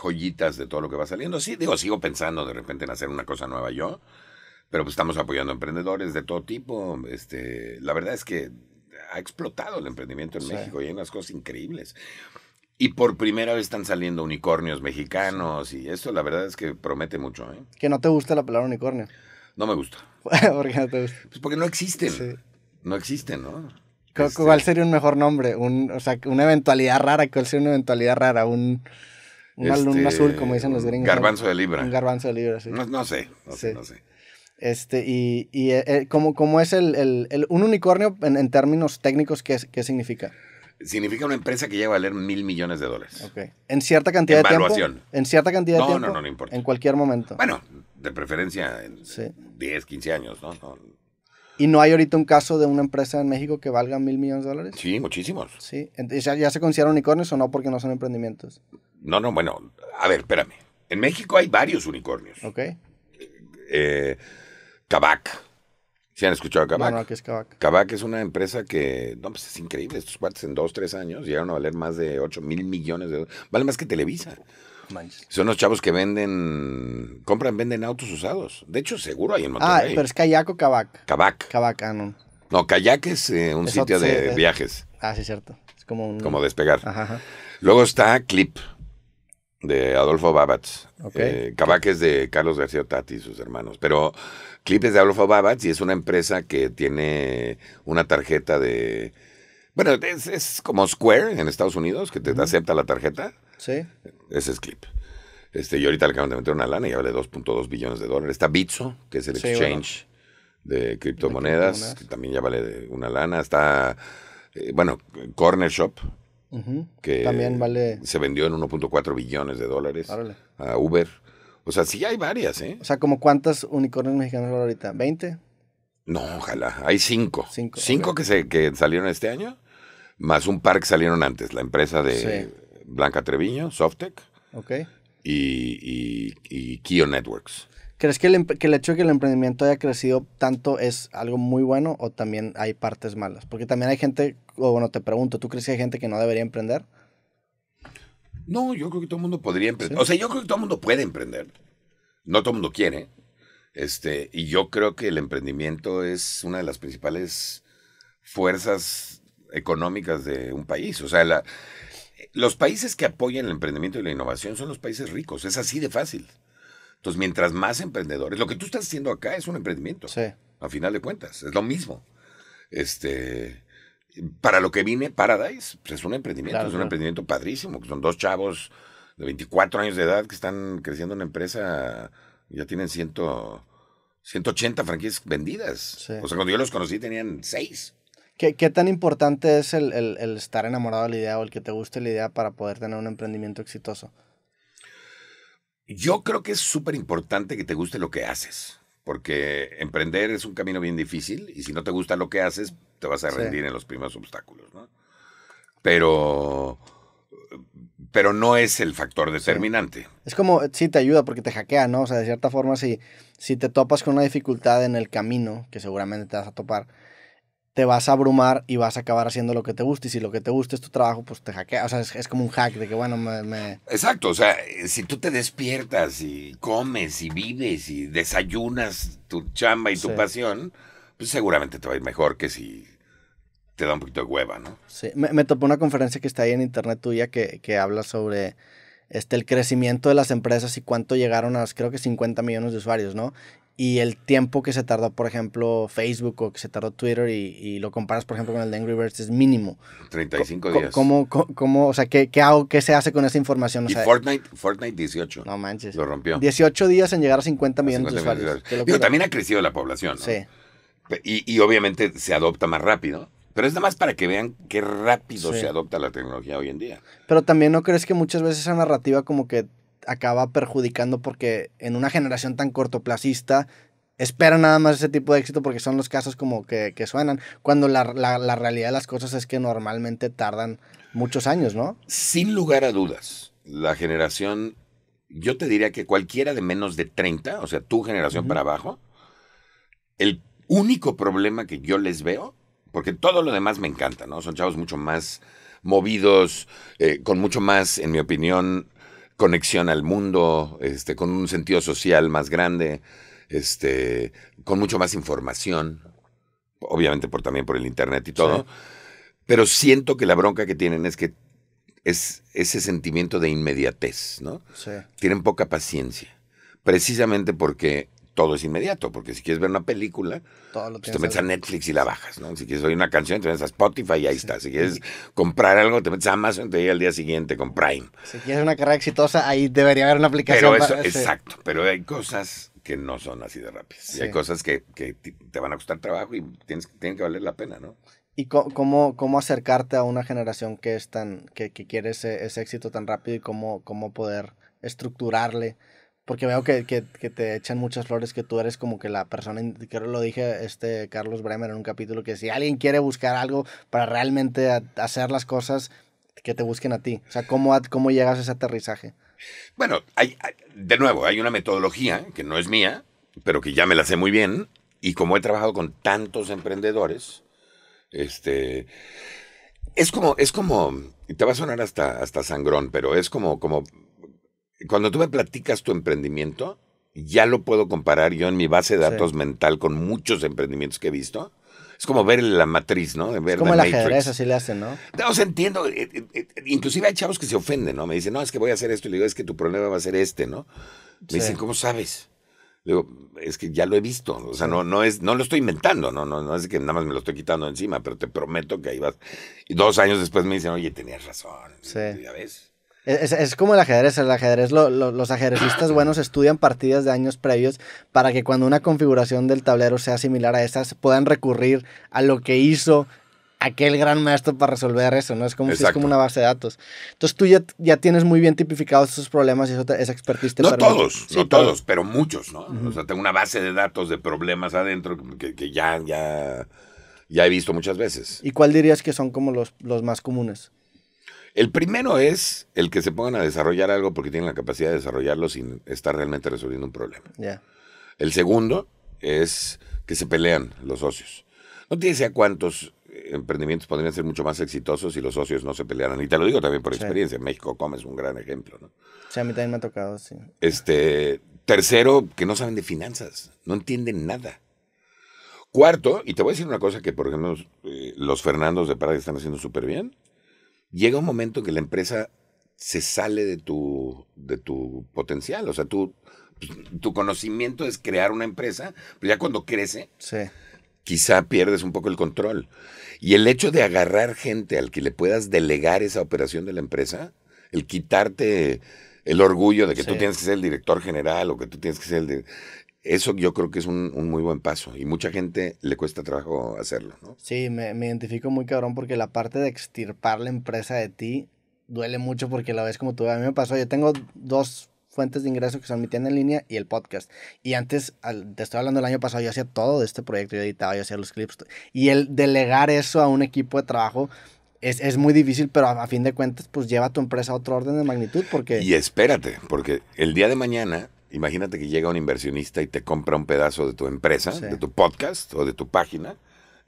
joyitas de todo lo que va saliendo. Sí, digo, sigo pensando de repente en hacer una cosa nueva yo. Pero pues estamos apoyando a emprendedores de todo tipo. Este, la verdad es que ha explotado el emprendimiento en México y hay unas cosas increíbles. Y por primera vez están saliendo unicornios mexicanos y eso la verdad es que promete mucho. ¿eh? Que no te gusta la palabra unicornio. No me gusta. ¿Por qué no te gusta? Pues porque no existen. No existen, ¿no? Este, ¿Cuál sería un mejor nombre? Un, o sea, una eventualidad rara. ¿Cuál sería una eventualidad rara? Un, este, azul, como dicen los gringos. Garbanzo de libra. Un garbanzo de libra, sí. No, sé, no, sé, Este, y, y eh, eh, como, es el, el, un unicornio en, términos técnicos, ¿qué, ¿qué significa? significa una empresa que llega a valer mil millones de dólares. Okay. En cierta cantidad de tiempo. En cierta cantidad de tiempo. No, no, no importa. En cualquier momento. Bueno, de preferencia en sí. 10, 15 años, ¿no? ¿Y no hay ahorita un caso de una empresa en México que valga mil millones de dólares? Sí, muchísimos. Sí. ¿Ya, se consideran unicornios o no porque no son emprendimientos? No, no, bueno, a ver, espérame. En México hay varios unicornios. Ok. Eh, ¿Sí han escuchado a Kavak? No, no, que es es una empresa que, no, pues es increíble. Estos cuates en dos, tres años llegaron a valer más de 8 mil millones de dólares. Vale más que Televisa. Son los chavos que venden, compran, venden autos usados. De hecho, seguro hay en ah, Monterrey. Ah, pero es Kayak o Cabac Cabac ah, no. No, Kayak es eh, un sitio de, viajes. Ah, sí, cierto. Es como un... Como despegar. Ajá, Luego está Clip, de Adolfo Babatz. Cabac eh, es de Carlos García Tati y sus hermanos. Pero Clip es de Adolfo Babbage y es una empresa que tiene una tarjeta de... Bueno, es, como Square en Estados Unidos, que te acepta la tarjeta. Sí. Ese es Clip. Este, y ahorita le acaban de meter una lana y vale 2.2 billones de dólares. Está Bitso, que es el exchange de criptomonedas, que también ya vale una lana. Está, eh, bueno, Corner Shop, que también vale... se vendió en 1.4 billones de dólares a Uber. O sea, sí hay varias, ¿eh? O sea, ¿como cuántas unicornios mexicanos hay ahorita? ¿20? No, ojalá. Hay cinco. Cinco, cinco que, se, salieron este año, más un par que salieron antes. La empresa de Blanca Treviño, Softec. Ok. Y, y, y Kio Networks. ¿Crees que el, que el, hecho de que el emprendimiento haya crecido tanto es algo muy bueno o también hay partes malas? Porque también hay gente, o bueno, te pregunto, ¿tú crees que hay gente que no debería emprender? No, yo creo que todo el mundo podría emprender. O sea, yo creo que todo el mundo puede emprender. No todo el mundo quiere. Este, y yo creo que el emprendimiento es una de las principales fuerzas económicas de un país. O sea, los países que apoyan el emprendimiento y la innovación son los países ricos. Es así de fácil. Entonces, mientras más emprendedores, lo que tú estás haciendo acá es un emprendimiento. Sí. A final de cuentas, es lo mismo. Este, para lo que vine, Paradise pues, es un emprendimiento, es un emprendimiento padrísimo, son dos chavos de 24 años de edad que están creciendo una empresa, ya tienen 180 franquicias vendidas. O sea, cuando yo los conocí tenían seis. ¿Qué, tan importante es el, el, estar enamorado de la idea o el que te guste la idea para poder tener un emprendimiento exitoso? Yo creo que es súper importante que te guste lo que haces porque emprender es un camino bien difícil y si no te gusta lo que haces, te vas a rendir en los primeros obstáculos, ¿no? Pero, pero no es el factor determinante. Es como, eh, sí, te ayuda porque te hackea, ¿no? O sea, de cierta forma, si, si te topas con una dificultad en el camino, que seguramente te vas a topar, te vas a abrumar y vas a acabar haciendo lo que te guste. Y si lo que te gusta es tu trabajo, pues te hackea. O sea, es, como un hack de que, bueno, me, Exacto, o sea, si tú te despiertas y comes y vives y desayunas tu chamba y tu pasión, pues seguramente te va a ir mejor que si te da un poquito de hueva, ¿no? Sí, me, me topé una conferencia que está ahí en internet tuya que, habla sobre este, el crecimiento de las empresas y cuánto llegaron a, creo que 50 millones de usuarios, ¿no? y el tiempo que se tardó, por ejemplo, Facebook o que se tardó Twitter y, lo comparas, por ejemplo, con el de Angry Birds, es mínimo. 35 días. ¿Cómo, cómo, o sea, ¿qué, qué, hago, qué se hace con esa información? Fortnite, Fortnite 18. No manches. Lo rompió. 18 días en llegar a 50 millones de usuarios. Pero también ha crecido la población, ¿no? Sí. Y, obviamente se adopta más rápido. Pero es nada más para que vean qué rápido se adopta la tecnología hoy en día. Pero también no crees que muchas veces esa narrativa como que acaba perjudicando porque en una generación tan cortoplacista esperan nada más ese tipo de éxito porque son los casos como que, suenan, cuando la, realidad de las cosas es que normalmente tardan muchos años, ¿no? Sin lugar a dudas, la generación, yo te diría que cualquiera de menos de 30, o sea, tu generación para abajo, el único problema que yo les veo, porque todo lo demás me encanta, ¿no? Son chavos mucho más movidos, eh, con mucho más, en mi opinión, conexión al mundo, este, con un sentido social más grande, este, con mucho más información, obviamente por, también por el internet y todo. Pero siento que la bronca que tienen es que es ese sentimiento de inmediatez, ¿no? Tienen poca paciencia, precisamente porque todo es inmediato, porque si quieres ver una película, pues, te metes a Netflix y la bajas, ¿no? Si quieres oír una canción, te metes a Spotify y ahí está. Si quieres comprar algo, te metes a Amazon, y te llega al día siguiente con Prime. Si quieres una carrera exitosa, ahí debería haber una aplicación. exacto, pero hay cosas que no son así de rápidas. Y hay cosas que, te van a costar trabajo y tienes, tienen que valer la pena, ¿no? ¿Y cómo, cómo acercarte a una generación que, es tan, que, quiere ese, éxito tan rápido y cómo, cómo poder estructurarle porque veo que, te echan muchas flores, que tú eres como que la persona, creo lo dije este Carlos Bremer en un capítulo, que si alguien quiere buscar algo para realmente hacer las cosas, que te busquen a ti. O sea, ¿cómo, cómo llegas a ese aterrizaje? Bueno, de nuevo, hay una metodología que no es mía, pero que ya me la sé muy bien, y como he trabajado con tantos emprendedores, este... Es como, es como, te va a sonar hasta, hasta sangrón, pero es como, como cuando tú me platicas tu emprendimiento, ya lo puedo comparar yo en mi base de datos mental con muchos emprendimientos que he visto. Es como ver la matriz, ¿no? Ver como la el ajedrez, así le hacen, ¿no? No, se entiendo. Eh, eh, eh, inclusive hay chavos que se ofenden, ¿no? Me dicen, no, es que voy a hacer esto. Y le digo, es que tu problema va a ser este, ¿no? Me dicen, ¿cómo sabes? Le digo, es que ya lo he visto. O sea, no, no, es, no lo estoy inventando, no, no, no es que nada más me lo estoy quitando encima, pero te prometo que ahí vas. Y dos años después me dicen, oye, tenías razón. Sí. Ya ves. Es, es, como el ajedrez, el ajedrez, los ajedrecistas buenos estudian partidas de años previos para que cuando una configuración del tablero sea similar a esas, puedan recurrir a lo que hizo aquel gran maestro para resolver eso, ¿no? Es como, es como una base de datos. Entonces tú ya, ya tienes muy bien tipificados esos problemas y eso esa expertise No todos, no todos, pero muchos, ¿no? O sea, tengo una base de datos de problemas adentro que, que ya, ya, ya he visto muchas veces. ¿Y cuál dirías que son como los, los más comunes? El primero es el que se pongan a desarrollar algo porque tienen la capacidad de desarrollarlo sin estar realmente resolviendo un problema. El segundo es que se pelean los socios. No tiene idea cuántos eh, emprendimientos podrían ser mucho más exitosos si los socios no se pelearan. Y te lo digo también por experiencia. México Com es un gran ejemplo. ¿no? Sí, a mí también me ha tocado, sí. Este, tercero, que no saben de finanzas. No entienden nada. Cuarto, y te voy a decir una cosa que, por ejemplo, eh, los Fernandos de Prada están haciendo súper bien llega un momento que la empresa se sale de tu, de tu potencial. O sea, tu, tu conocimiento es crear una empresa, pero pues ya cuando crece, quizá pierdes un poco el control. Y el hecho de agarrar gente al que le puedas delegar esa operación de la empresa, el quitarte el orgullo de que tú tienes que ser el director general o que tú tienes que ser el, eso yo creo que es un, muy buen paso y mucha gente le cuesta trabajo hacerlo, ¿no? Sí, me, identifico muy cabrón porque la parte de extirpar la empresa de ti duele mucho porque la ves como tú. A mí me pasó, yo tengo dos fuentes de ingreso que son mi tienda en línea y el podcast. Y antes, te estoy hablando del año pasado, yo hacía todo de este proyecto, yo editaba, yo hacía los clips. Y el delegar eso a un equipo de trabajo, es, muy difícil, pero a, fin de cuentas, pues lleva a tu empresa a otro orden de magnitud porque... Y espérate, porque el día de mañana Imagínate que llega un inversionista y te compra un pedazo de tu empresa, de tu podcast o de tu página,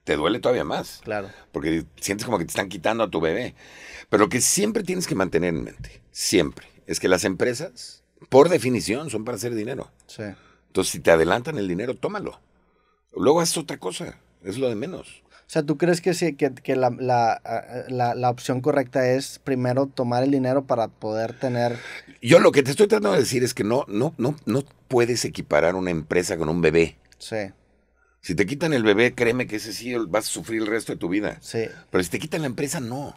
te duele todavía más. Claro. Porque sientes como que te están quitando a tu bebé. Pero lo que siempre tienes que mantener en mente, siempre, es que las empresas, por definición, son para hacer dinero. Sí. Entonces, si te adelantan el dinero, tómalo. Luego haz otra cosa, es lo de menos. O sea, ¿tú crees que, sí, que, eh, la, opción correcta es primero tomar el dinero para poder tener... Yo lo que te estoy tratando de decir es que no, no, no, no puedes equiparar una empresa con un bebé. Sí. Si te quitan el bebé, créeme que ese sí vas a sufrir el resto de tu vida. Sí. Pero si te quitan la empresa, no.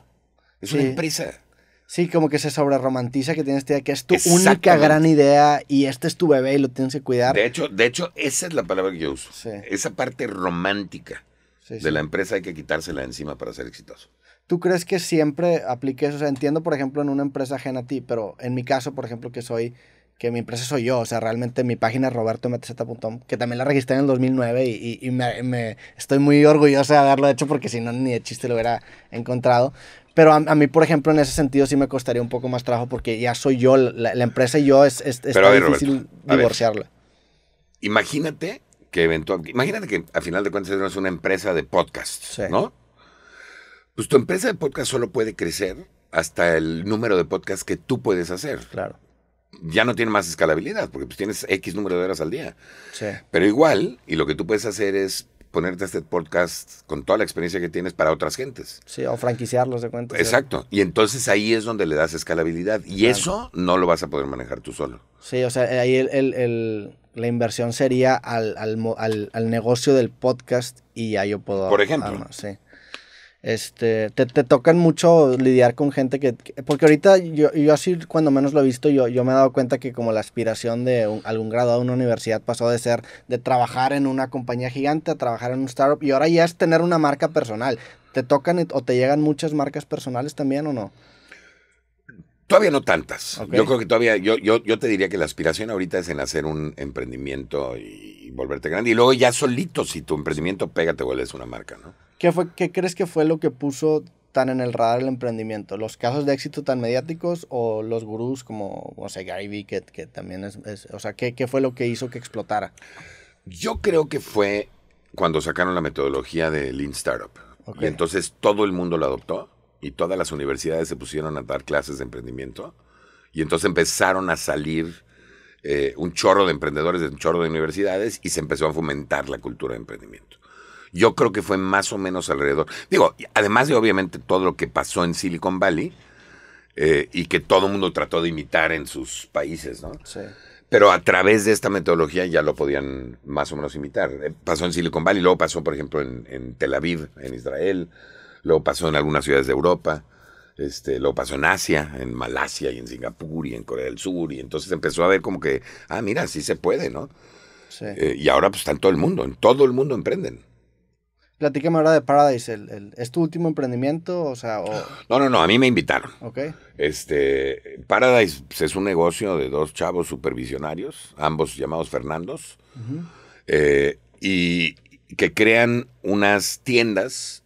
Es una empresa. Sí, como que se romantiza que tienes idea que es tu única gran idea y este es tu bebé y lo tienes que cuidar. De hecho, de hecho, esa es la palabra que yo uso. Sí. Esa parte romántica de la empresa hay que quitársela encima para ser exitoso. ¿Tú crees que siempre apliques? eso? entiendo, por ejemplo, en una empresa ajena a ti, pero en mi caso, por ejemplo, que soy, que mi empresa soy yo, o sea, realmente mi página es robertomtz.com, que también la registré en el 2009 y, me, estoy muy orgulloso de haberlo hecho porque si no, ni de chiste lo hubiera encontrado. Pero a, mí, por ejemplo, en ese sentido sí me costaría un poco más trabajo porque ya soy yo, la, empresa y yo es, es, difícil divorciarla. imagínate que Imagínate que al final de cuentas eres una empresa de podcast, ¿no? Pues tu empresa de podcast solo puede crecer hasta el número de podcasts que tú puedes hacer. Claro. Ya no tiene más escalabilidad, porque pues tienes X número de horas al día. Sí. Pero igual, y lo que tú puedes hacer es ponerte este podcast con toda la experiencia que tienes para otras gentes. Sí, o franquiciarlos de cuentas Exacto. Y entonces ahí es donde le das escalabilidad. Y eso no lo vas a poder manejar tú solo. Sí, o sea, ahí el la inversión sería al, negocio del podcast y ya yo puedo... Por ejemplo. sí. Este, te, te, tocan mucho lidiar con gente que, porque ahorita yo, yo así cuando menos lo he visto, yo, yo me he dado cuenta que como la aspiración de algún graduado de una universidad pasó de ser de trabajar en una compañía gigante a trabajar en un startup y ahora ya es tener una marca personal. ¿Te tocan o te llegan muchas marcas personales también o no? Todavía no tantas. Yo creo que todavía, yo, yo, te diría que la aspiración ahorita es en hacer un emprendimiento y, volverte grande. Y luego ya solito, si tu emprendimiento pega, te vuelves una marca, ¿no? ¿Qué, fue, ¿Qué crees que fue lo que puso tan en el radar el emprendimiento? ¿Los casos de éxito tan mediáticos o los gurús como, o sea, Gary Vee, que, también es, o sea, ¿qué, ¿qué fue lo que hizo que explotara? Yo creo que fue cuando sacaron la metodología de Lean Startup. Y entonces todo el mundo lo adoptó y todas las universidades se pusieron a dar clases de emprendimiento. Y entonces empezaron a salir eh, un chorro de emprendedores de un chorro de universidades y se empezó a fomentar la cultura de emprendimiento. Yo creo que fue más o menos alrededor. Digo, además de obviamente todo lo que pasó en Silicon Valley eh, y que todo el mundo trató de imitar en sus países, ¿no? Sí. Pero a través de esta metodología ya lo podían más o menos imitar. Eh, pasó en Silicon Valley, luego pasó, por ejemplo, en Tel Aviv, en Israel luego pasó en algunas ciudades de Europa, este, luego pasó en Asia, en Malasia y en Singapur y en Corea del Sur, y entonces empezó a ver como que, ah, mira, sí se puede, ¿no? Sí. Eh, y ahora pues está en todo el mundo, en todo el mundo emprenden. Platícame ahora de Paradise, el, ¿es tu último emprendimiento? O sea, No, no, no, a mí me invitaron. Ok. Este, Paradise pues, es un negocio de dos chavos supervisionarios, ambos llamados Fernandos, eh, y que crean unas tiendas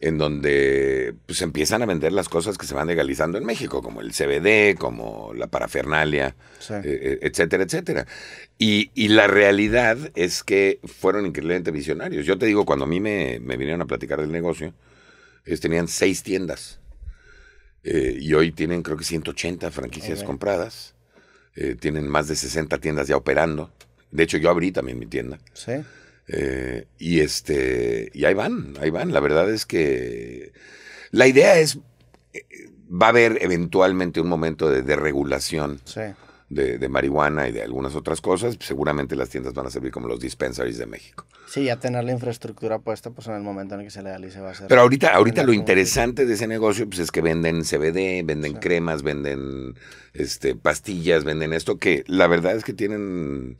en donde se pues, empiezan a vender las cosas que se van legalizando en México, como el CBD, como la parafernalia, e, e, etcétera, etcétera. Y, la realidad es que fueron increíblemente visionarios. Yo te digo, cuando a mí me, vinieron a platicar del negocio, ellos tenían seis tiendas. Eh, y hoy tienen creo que 180 franquicias compradas. Eh, tienen más de 60 tiendas ya operando. De hecho, yo abrí también mi tienda. Sí. Eh, y este, y ahí van, ahí van. La verdad es que la idea es, eh, va a haber eventualmente un momento de, regulación de, marihuana y de algunas otras cosas. Seguramente las tiendas van a servir como los dispensaries de México. Sí, ya tener la infraestructura puesta, pues en el momento en el que se legalice va a ser. Pero ahorita, ahorita lo interesante de ese negocio, pues es que venden CBD, venden cremas, venden este, pastillas, venden esto, que la verdad es que tienen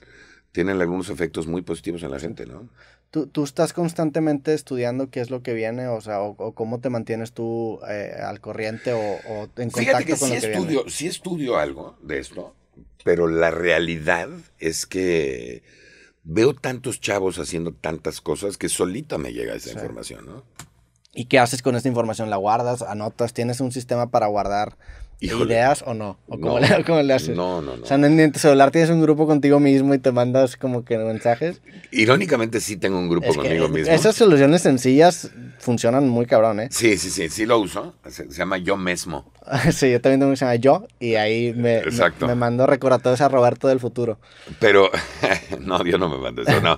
tienen algunos efectos muy positivos en la gente, ¿no? Tú, estás constantemente estudiando qué es lo que viene, o sea, o, cómo te mantienes tú eh, al corriente o, en contacto con sí lo estudio, Sí estudio algo de esto, pero la realidad es que veo tantos chavos haciendo tantas cosas que solita me llega esa información, ¿no? ¿Y qué haces con esta información? ¿La guardas? ¿Anotas? ¿Tienes un sistema para guardar? ideas o no? ¿O cómo, le, haces? No, O sea, en tu celular tienes un grupo contigo mismo y te mandas como que mensajes. Irónicamente sí tengo un grupo conmigo mismo. Esas soluciones sencillas funcionan muy cabrón, ¿eh? Sí, sí, sí, sí lo uso. Se, llama yo mismo. sí, yo también tengo que se llama yo y ahí me, me, mando recordatorios a Roberto del futuro. Pero, no, Dios no me manda eso, no.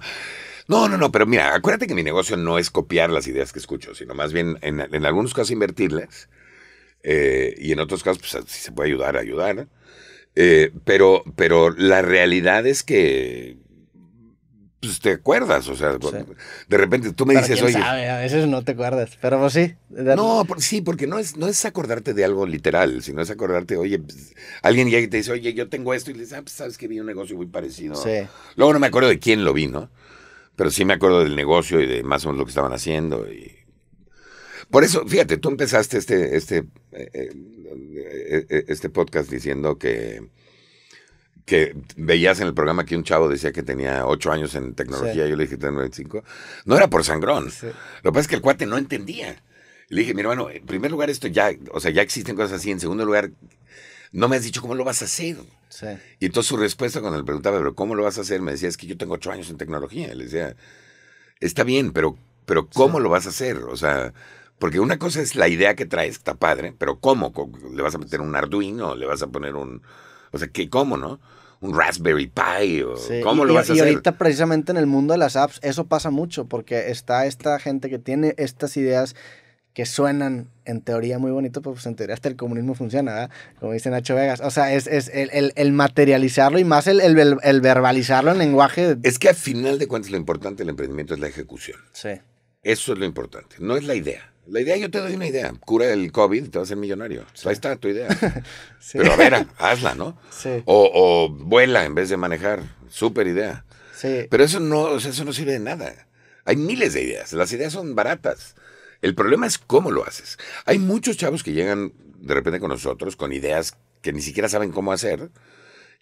No, no, pero mira, acuérdate que mi negocio no es copiar las ideas que escucho, sino más bien en, en algunos casos invertirles eh, y en otros casos, pues si se puede ayudar, ayudar. Eh, pero, pero la realidad es que pues, te acuerdas, o sea, de repente tú me dices, oye. a veces no te acuerdas, pero vos pues sí. No, sí, porque no es, no es acordarte de algo literal, sino es acordarte, oye, pues, alguien llega y te dice, oye, yo tengo esto, y le dices, ah, pues sabes que vi un negocio muy parecido. Luego no me acuerdo de quién lo vi, ¿no? Pero sí me acuerdo del negocio y de más o menos lo que estaban haciendo. Y, por eso, fíjate, tú empezaste este, este, eh, eh, eh, este podcast diciendo que, que veías en el programa que un chavo decía que tenía ocho años en tecnología, yo le dije tengo cinco. No era por sangrón. Lo que pasa es que el cuate no entendía. Le dije, mi hermano, en primer lugar, esto ya, o sea, ya existen cosas así. En segundo lugar, no me has dicho cómo lo vas a hacer. Y entonces su respuesta cuando le preguntaba, pero ¿cómo lo vas a hacer? Me decía, es que yo tengo ocho años en tecnología. Le decía, está bien, pero, pero ¿cómo lo vas a hacer? O sea, porque una cosa es la idea que traes, está padre, pero ¿cómo? ¿Le vas a meter un Arduino? o ¿Le vas a poner un... O sea, ¿cómo, no? Un Raspberry Pi o cómo lo vas a hacer. Y ahorita precisamente en el mundo de las apps eso pasa mucho porque está esta gente que tiene estas ideas que suenan en teoría muy bonito, pero pues en teoría hasta el comunismo funciona, ¿verdad? Como dice Nacho Vegas. O sea, es, el, materializarlo y más el, el, verbalizarlo en lenguaje. Es que al final de cuentas lo importante del emprendimiento es la ejecución. Sí. Eso es lo importante, no es la idea. La idea, yo te doy una idea. Cura el COVID te vas a ser millonario. Ahí está tu idea. Pero a ver, hazla, ¿no? Sí. O, o, vuela en vez de manejar. Súper idea. Sí. Pero eso no, eso no sirve de nada. Hay miles de ideas. Las ideas son baratas. El problema es cómo lo haces. Hay muchos chavos que llegan de repente con nosotros con ideas que ni siquiera saben cómo hacer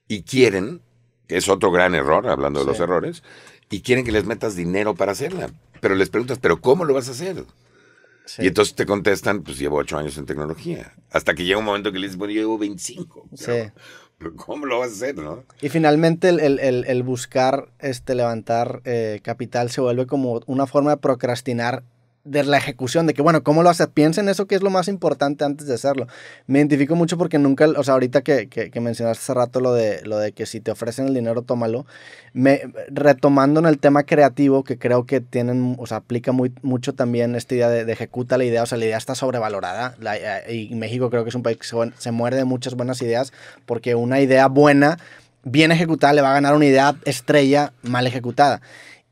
y quieren, que es otro gran error, hablando de los errores, y quieren que les metas dinero para hacerla. Pero les preguntas, ¿pero cómo lo vas a hacer? Y entonces te contestan, pues llevo ocho años en tecnología. Hasta que llega un momento que le dices, bueno, yo llevo 25. ¿Cómo lo vas a hacer, no? Y finalmente el, buscar este, levantar eh, capital se vuelve como una forma de procrastinar de la ejecución, de que, bueno, ¿cómo lo haces? Piensa en eso que es lo más importante antes de hacerlo. Me identifico mucho porque nunca, o sea, ahorita que, que, mencionaste hace rato lo de, lo de que si te ofrecen el dinero, tómalo. Me, retomando en el tema creativo, que creo que tienen, o sea, aplica muy, mucho también esta idea de, ejecuta la idea, o sea, la idea está sobrevalorada. Eh, y México creo que es un país que se, se muere de muchas buenas ideas, porque una idea buena, bien ejecutada, le va a ganar una idea estrella mal ejecutada.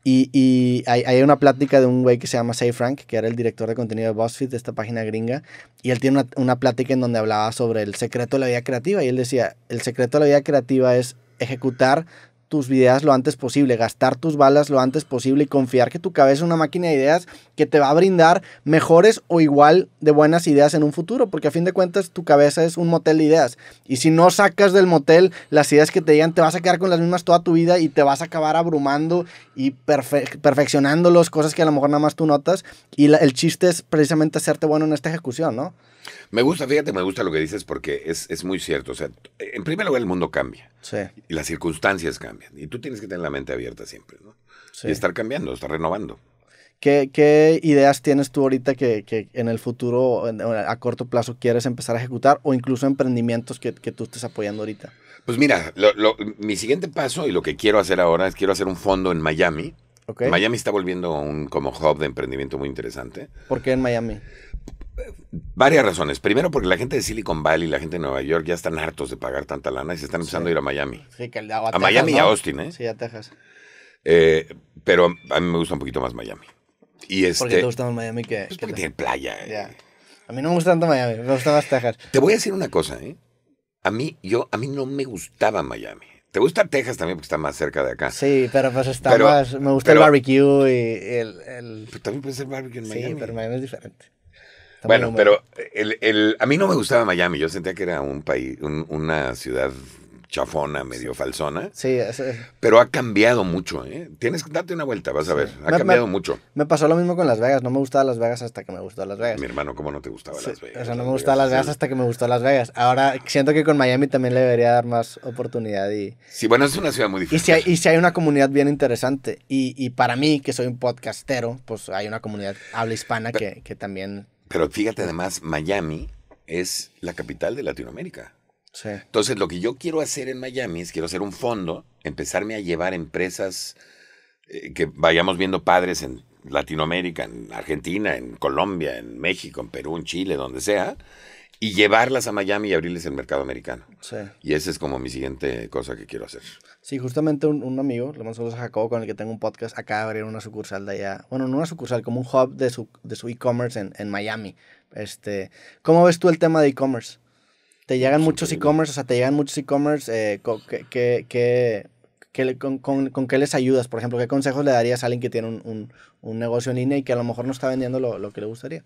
Y, hay, una plática de un güey que se llama Say Frank, que era el director de contenido de BuzzFeed, de esta página gringa, y él tiene una, una plática en donde hablaba sobre el secreto de la vida creativa, y él decía, el secreto de la vida creativa es ejecutar tus ideas lo antes posible, gastar tus balas lo antes posible y confiar que tu cabeza es una máquina de ideas que te va a brindar mejores o igual de buenas ideas en un futuro, porque a fin de cuentas tu cabeza es un motel de ideas. Y si no sacas del motel las ideas que te llegan te vas a quedar con las mismas toda tu vida y te vas a acabar abrumando y perfeccionando las cosas que a lo mejor nada más tú notas. Y el chiste es precisamente hacerte bueno en esta ejecución, ¿no? Me gusta, fíjate, me gusta lo que dices porque es, muy cierto. O sea, en primer lugar, el mundo cambia. Y las circunstancias cambian. Y tú tienes que tener la mente abierta siempre, Y estar cambiando, estar renovando. ¿Qué, ideas tienes tú ahorita que, en el futuro, a corto plazo, quieres empezar a ejecutar o incluso emprendimientos que, tú estés apoyando ahorita? Pues mira, mi siguiente paso y lo que quiero hacer ahora es quiero hacer un fondo en Miami. Miami está volviendo un como hub de emprendimiento muy interesante. ¿Por qué en Miami? Varias razones. Primero, porque la gente de Silicon Valley, la gente de Nueva York, ya están hartos de pagar tanta lana y se están empezando a ir a Miami. a, Miami y a Austin, ¿eh? Sí, a Texas. Eh, pero a mí me gusta un poquito más Miami. Y este, ¿Por qué te gusta más Miami que.? Pues que tiene playa. ¿eh? A mí no me gusta tanto Miami, me gusta más Texas. Te voy a decir una cosa, ¿eh? A mí, yo, a mí no me gustaba Miami. ¿Te gusta Texas también porque está más cerca de acá? Sí, pero pues está más. Me gusta el barbecue y el. el... también puede ser barbecue en Miami. Sí, pero Miami es diferente bueno, pero eh, el, a mí no me gustaba Miami. Yo sentía que era un país, una ciudad chafona, medio falsona. Sí, pero ha cambiado mucho, ¿eh? Tienes que darte una vuelta, vas a ver. Ha cambiado mucho. Me pasó lo mismo con Las Vegas. No me gustaba Las Vegas hasta que me gustó Las Vegas. Mi hermano, ¿cómo no te gustaba Las Vegas? O sea, no me gustaba Las Vegas hasta que me gustó Las Vegas. Ahora siento que con Miami también le debería dar más oportunidad y... Sí, bueno, es una ciudad muy difícil. Y si hay, una comunidad bien interesante. Y, para mí, que soy un podcastero, pues hay una comunidad habla hispana que, que también pero fíjate además, Miami es la capital de Latinoamérica. Entonces, lo que yo quiero hacer en Miami es quiero hacer un fondo, empezarme a llevar empresas eh, que vayamos viendo padres en Latinoamérica, en Argentina, en Colombia, en México, en Perú, en Chile, donde sea y llevarlas a Miami y abrirles el mercado americano. Y esa es como mi siguiente cosa que quiero hacer. Sí, justamente un, amigo, lo más saludos a Jacobo, con el que tengo un podcast, acaba de abrir una sucursal de allá. Bueno, no una sucursal, como un hub de su, e-commerce en, Miami. Este, ¿Cómo ves tú el tema de e-commerce? ¿Te llegan muchos e-commerce? O sea, ¿te llegan muchos e-commerce? Eh, con, qué les ayudas? Por ejemplo, ¿qué consejos le darías a alguien que tiene un, negocio en línea y que a lo mejor no está vendiendo lo que le gustaría?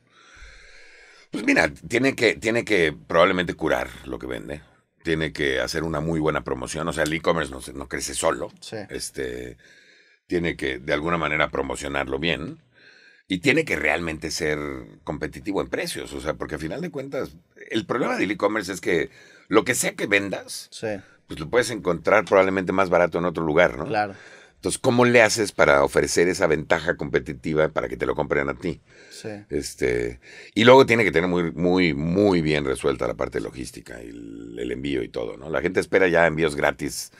Pues mira, tiene que, tiene que probablemente curar lo que vende. Tiene que hacer una muy buena promoción. O sea, el e-commerce no, crece solo. Este, tiene que de alguna manera promocionarlo bien. Y tiene que realmente ser competitivo en precios. O sea, porque al final de cuentas, el problema del e-commerce es que lo que sea que vendas, pues lo puedes encontrar probablemente más barato en otro lugar, ¿no? Claro. Entonces, ¿cómo le haces para ofrecer esa ventaja competitiva para que te lo compren a ti? Este, y luego tiene que tener muy, muy, muy bien resuelta la parte logística, el, el envío y todo, ¿no? La gente espera ya envíos gratis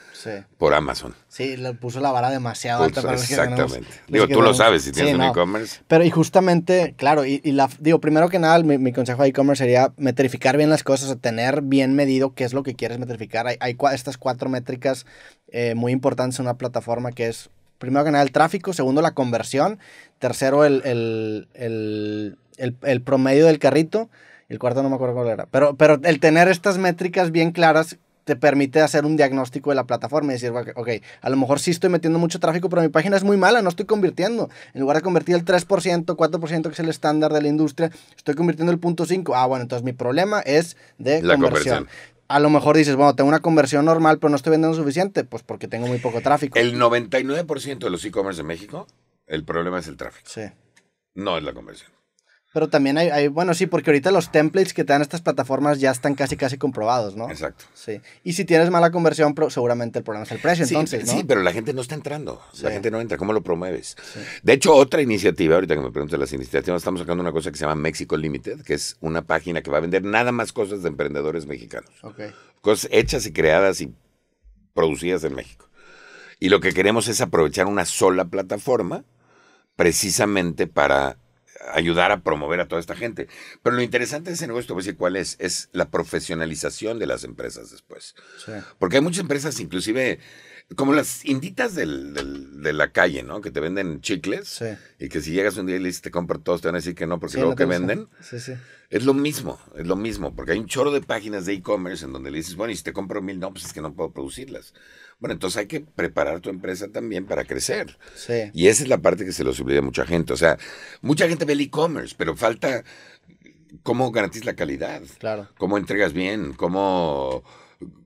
por Amazon. Sí, le puso la vara demasiado pues, alta para Exactamente. que digo, tú lo sabes si tienes un e-commerce. Pero y justamente, claro, y, la, digo, primero que nada, mi, consejo de e-commerce sería metrificar bien las cosas, o tener bien medido qué es lo que quieres metrificar. Hay, estas cuatro métricas eh, muy importantes en una plataforma que es Primero ganar el tráfico. Segundo, la conversión. Tercero, el, promedio del carrito. El cuarto no me acuerdo cuál era. Pero, pero el tener estas métricas bien claras te permite hacer un diagnóstico de la plataforma y decir, ok, a lo mejor sí estoy metiendo mucho tráfico, pero mi página es muy mala, no estoy convirtiendo. En lugar de convertir el 3%, 4%, que es el estándar de la industria, estoy convirtiendo el 0.5%. Ah, bueno, entonces mi problema es de la conversión a lo mejor dices, bueno, tengo una conversión normal, pero no estoy vendiendo suficiente, pues porque tengo muy poco tráfico. El 99% de los e-commerce de México, el problema es el tráfico. Sí. No es la conversión. Pero también hay, bueno, sí, porque ahorita los templates que te dan estas plataformas ya están casi, casi comprobados, ¿no? Exacto. Sí. Y si tienes mala conversión, seguramente el problema es el precio, sí, entonces, Sí, pero la gente no está entrando. La gente no entra. ¿Cómo lo promueves? De hecho, otra iniciativa, ahorita que me preguntas las iniciativas, estamos sacando una cosa que se llama México Limited, que es una página que va a vender nada más cosas de emprendedores mexicanos. Cosas hechas y creadas y producidas en México. Y lo que queremos es aprovechar una sola plataforma precisamente para ayudar a promover a toda esta gente. Pero lo interesante de ese negocio, te voy a decir cuál es, es la profesionalización de las empresas después. Porque hay muchas empresas, inclusive, como las inditas del, de la calle, ¿no? Que te venden chicles y que si llegas un día y le dices te compro todos, te van a decir que no, porque luego que venden. Es lo mismo, es lo mismo, porque hay un chorro de páginas de e-commerce en donde le dices, bueno, y si te compro mil, no, pues es que no puedo producirlas. Bueno, entonces hay que preparar tu empresa también para crecer. Sí. Y esa es la parte que se lo olvida a mucha gente. O sea, mucha gente ve el e-commerce, pero falta cómo garantizas la calidad. Claro. Cómo entregas bien, cómo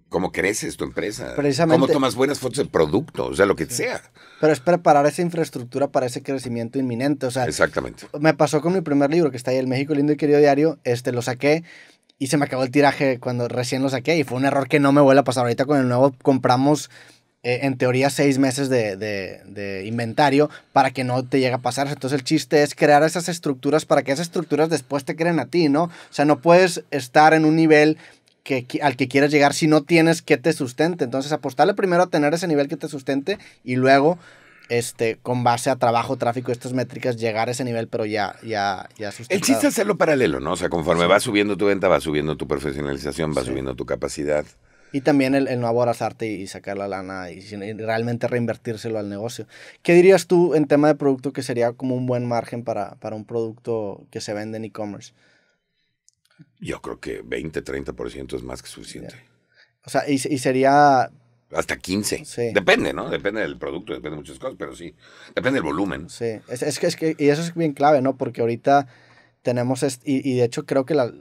cómo creces tu empresa, Precisamente. cómo tomas buenas fotos de producto, o sea, lo que sea. Pero es preparar esa infraestructura para ese crecimiento inminente, o sea. Exactamente. Me pasó con mi primer libro, que está ahí, El México Lindo y Querido Diario, este, lo saqué y se me acabó el tiraje cuando recién lo saqué y fue un error que no me vuelve a pasar. Ahorita con el nuevo compramos eh, en teoría seis meses de, inventario para que no te llegue a pasar. Entonces el chiste es crear esas estructuras para que esas estructuras después te creen a ti, ¿no? O sea, no puedes estar en un nivel que, al que quieres llegar si no tienes que te sustente. Entonces apostarle primero a tener ese nivel que te sustente y luego este, con base a trabajo, tráfico, estas métricas, llegar a ese nivel, pero ya, ya, ya hacerlo paralelo, ¿no? O sea, conforme va subiendo tu venta, va subiendo tu profesionalización, va subiendo tu capacidad. Y también el, no aborazarte y, sacar la lana y, realmente reinvertírselo al negocio. ¿Qué dirías tú en tema de producto que sería como un buen margen para, un producto que se vende en e-commerce? Yo creo que 20, 30% es más que suficiente. O sea, y sería hasta 15. Depende, ¿no? Depende del producto, depende de muchas cosas, pero sí, depende del volumen. Sí, es, es, que, es que, y eso es bien clave, ¿no? Porque ahorita tenemos, y, y, de hecho creo que la,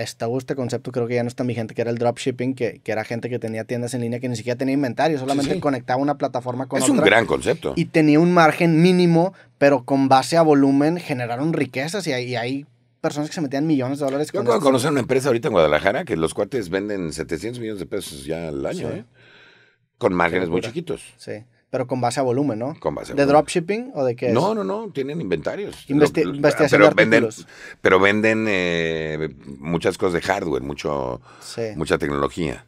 está este concepto, creo que ya no está mi gente, que era el dropshipping, que, era gente que tenía tiendas en línea que ni siquiera tenía inventario, solamente conectaba una plataforma con es otra. Es un gran concepto. Y tenía un margen mínimo, pero con base a volumen generaron riquezas y, hay personas que se metían millones de dólares. Yo puedo conocer una empresa ahorita en Guadalajara que los cuates venden 700 millones de pesos ya al año, ¿eh? Con márgenes muy chiquitos. Sí. Pero con base a volumen, ¿no? Con base a volumen. ¿De dropshipping o de qué es? No, no, no, tienen inventarios. pero, venden, eh, muchas cosas de hardware, mucho, mucha tecnología.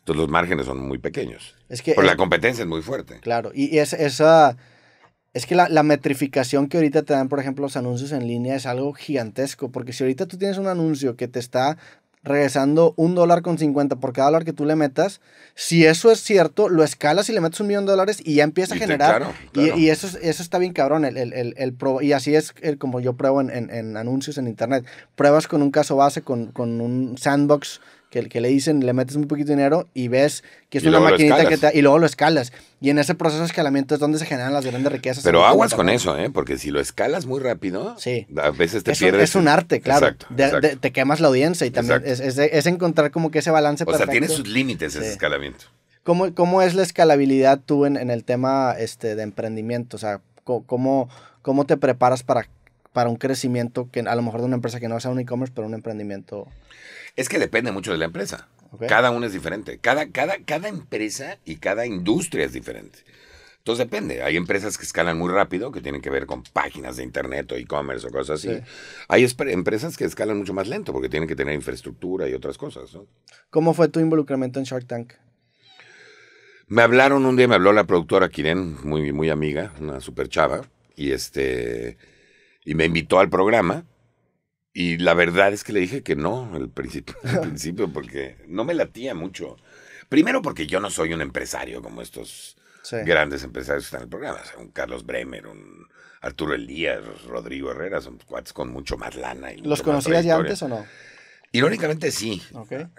Entonces los márgenes son muy pequeños. Es que, pero la competencia es muy fuerte. Claro, y es, esa, es que la, la, metrificación que ahorita te dan, por ejemplo, los anuncios en línea es algo gigantesco, porque si ahorita tú tienes un anuncio que te está regresando un dólar con 50 por cada dólar que tú le metas, si eso es cierto, lo escalas y le metes un millón de dólares y ya empieza a generar. Y, eso, eso está bien cabrón. El, y así es eh, como yo pruebo en, en, en, anuncios en internet. Pruebas con un caso base, con, con un sandbox que, le dicen, le metes un poquito de dinero y ves que es una maquinita que te... Y luego lo escalas. Y en ese proceso de escalamiento es donde se generan las grandes riquezas. Pero aguas con eso, ¿eh? Porque si lo escalas muy rápido, a veces te pierdes. Es un arte, claro. Exacto, te quemas la audiencia y también es, encontrar como que ese balance o sea, tiene sus límites ese escalamiento. ¿Cómo, ¿Cómo, es la escalabilidad tú en, el tema este, de emprendimiento? O sea, ¿cómo, cómo te preparas para, para un crecimiento que a lo mejor de una empresa que no sea un e-commerce, pero un emprendimiento? Es que depende mucho de la empresa. Cada una es diferente. Cada, cada, cada empresa y cada industria es diferente. Entonces depende. Hay empresas que escalan muy rápido, que tienen que ver con páginas de internet o e-commerce o cosas así. Hay empresas que escalan mucho más lento porque tienen que tener infraestructura y otras cosas. ¿Cómo fue tu involucramiento en Shark Tank? Me hablaron un día, me habló la productora Kiren, muy, muy amiga, una super chava, y, este, y me invitó al programa. Y la verdad es que le dije que no al principio, principio porque no me latía mucho. Primero porque yo no soy un empresario como estos grandes empresarios que están en el programa. un Carlos Bremer, un Arturo Elías, Rodrigo Herrera, son cuates con mucho más lana. Y ¿Los conocías ya antes o no? Irónicamente sí.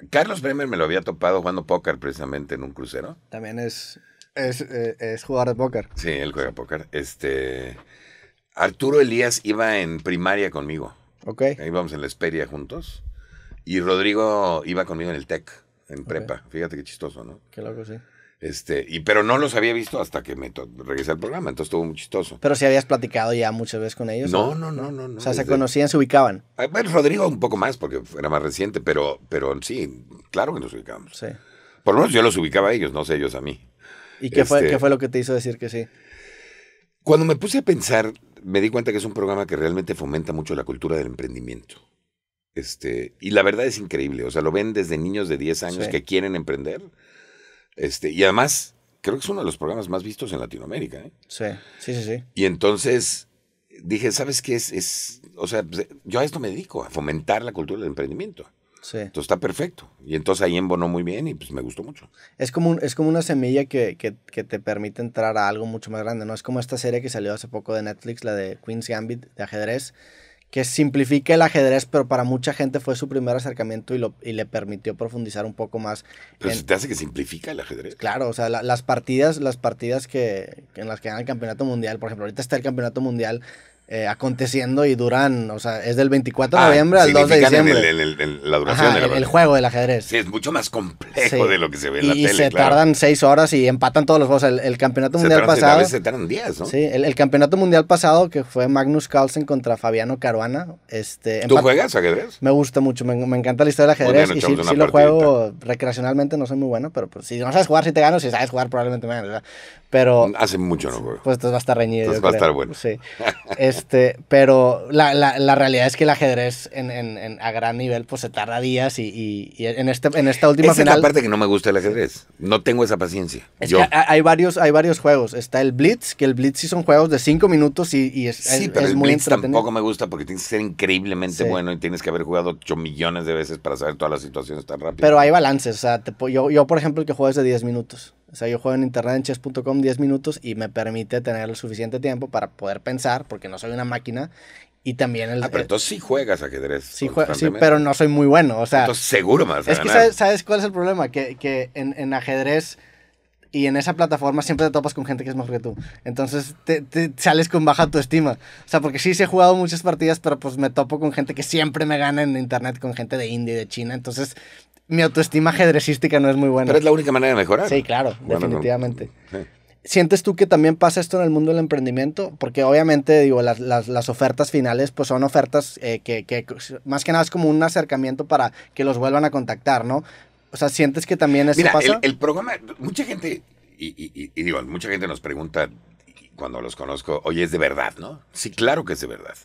Carlos Bremer me lo había topado jugando póker precisamente en un crucero. También es, es, eh, jugador de póker. Sí, él juega póker. Este, Arturo Elías iba en primaria conmigo. Ok. Ahí vamos en la Esperia juntos. Y Rodrigo iba conmigo en el TEC, en prepa. Fíjate qué chistoso, ¿no? Qué loco, sí. Este, y, pero no los había visto hasta que me regresé al programa, entonces estuvo muy chistoso. Pero si habías platicado ya muchas veces con ellos. No, no, no, no. no o sea, se conocían, se ubicaban. Ah, bueno, Rodrigo un poco más, porque era más reciente, pero, pero sí, claro que nos ubicamos. Sí. Por lo menos yo los ubicaba a ellos, no sé ellos a mí. ¿Y qué, fue, qué este fue lo que te hizo decir que sí? Cuando me puse a pensar me di cuenta que es un programa que realmente fomenta mucho la cultura del emprendimiento. Este, y la verdad es increíble, o sea, lo ven desde niños de 10 años que quieren emprender. Este, y además, creo que es uno de los programas más vistos en Latinoamérica. ¿eh? Sí, sí, sí, Y entonces dije, ¿sabes qué es? es? O sea, pues, yo a esto me dedico, a fomentar la cultura del emprendimiento. Sí. Entonces está perfecto. Y entonces ahí embonó muy bien y pues me gustó mucho. Es como, es como una semilla que, te permite entrar a algo mucho más grande, ¿no? Es como esta serie que salió hace poco de Netflix, la de Queen's Gambit de ajedrez, que simplifica el ajedrez, pero para mucha gente fue su primer acercamiento y, lo, y le permitió profundizar un poco más. Pero te hace que simplifica el ajedrez. Claro, o sea, las partidas, las partidas que, en las que gana el campeonato mundial, por ejemplo, ahorita está el campeonato mundial eh, aconteciendo y duran, o sea, es del 24 de ah, noviembre al 2 de diciembre. En el, el, la duración de la el, juego del ajedrez. Sí, es mucho más complejo de lo que se ve en la tele. Y se tardan seis horas y empatan todos los juegos. El, el campeonato mundial pasado. se tardan días, ¿no? Sí, el, campeonato mundial pasado, que fue Magnus Carlsen contra Fabiano Caruana. Este, ¿Tú juegas ajedrez? Me gusta mucho, me, me encanta la historia del ajedrez. y sí, lo juego recreacionalmente, no soy muy bueno, pero pues, si no sabes jugar, si te gano, si sabes jugar, probablemente me ganas. Pero. Hace mucho no Pues te va a estar reñido. Entonces va a estar bueno. Sí. Este, pero la, la, la, realidad es que el ajedrez en, a gran nivel pues se tarda días y, y, en, este, en esta última Es parte que no me gusta el ajedrez. No tengo esa paciencia. hay, varios, hay varios juegos. Está el Blitz, que el Blitz sí son juegos de 5 minutos y, y es, sí, pero el muy Blitz tampoco me gusta porque tienes que ser increíblemente bueno y tienes que haber jugado 8 millones de veces para saber todas las situaciones tan rápido. Pero hay balances. yo, yo, por ejemplo, el que juego es de 10 minutos. O sea, yo juego en internet en chess.com 10 minutos y me permite tener el suficiente tiempo para poder pensar, porque no soy una máquina. Y también el. Ah, pero tú sí juegas ajedrez. Sí, sí pero no soy muy bueno. O sea. Entonces seguro más. Es que sabes, cuál es el problema, que, que en, en ajedrez y en esa plataforma siempre te topas con gente que es mejor que tú. Entonces te, sales con baja autoestima. O sea, porque sí, sí he jugado muchas partidas, pero pues me topo con gente que siempre me gana en internet, con gente de India y de China. Entonces mi autoestima ajedrecística no es muy buena. Pero es la única manera de mejorar. Sí, claro, definitivamente. ¿Sientes tú que también pasa esto en el mundo del emprendimiento? Porque obviamente, digo, las, las, las ofertas finales, pues son ofertas eh, que, más que nada es como un acercamiento para que los vuelvan a contactar, ¿no? O sea, ¿sientes que también eso pasa? El, el programa, mucha gente, y, digo, mucha gente nos pregunta cuando los conozco, oye, es de verdad, ¿no? Sí, claro que es de verdad.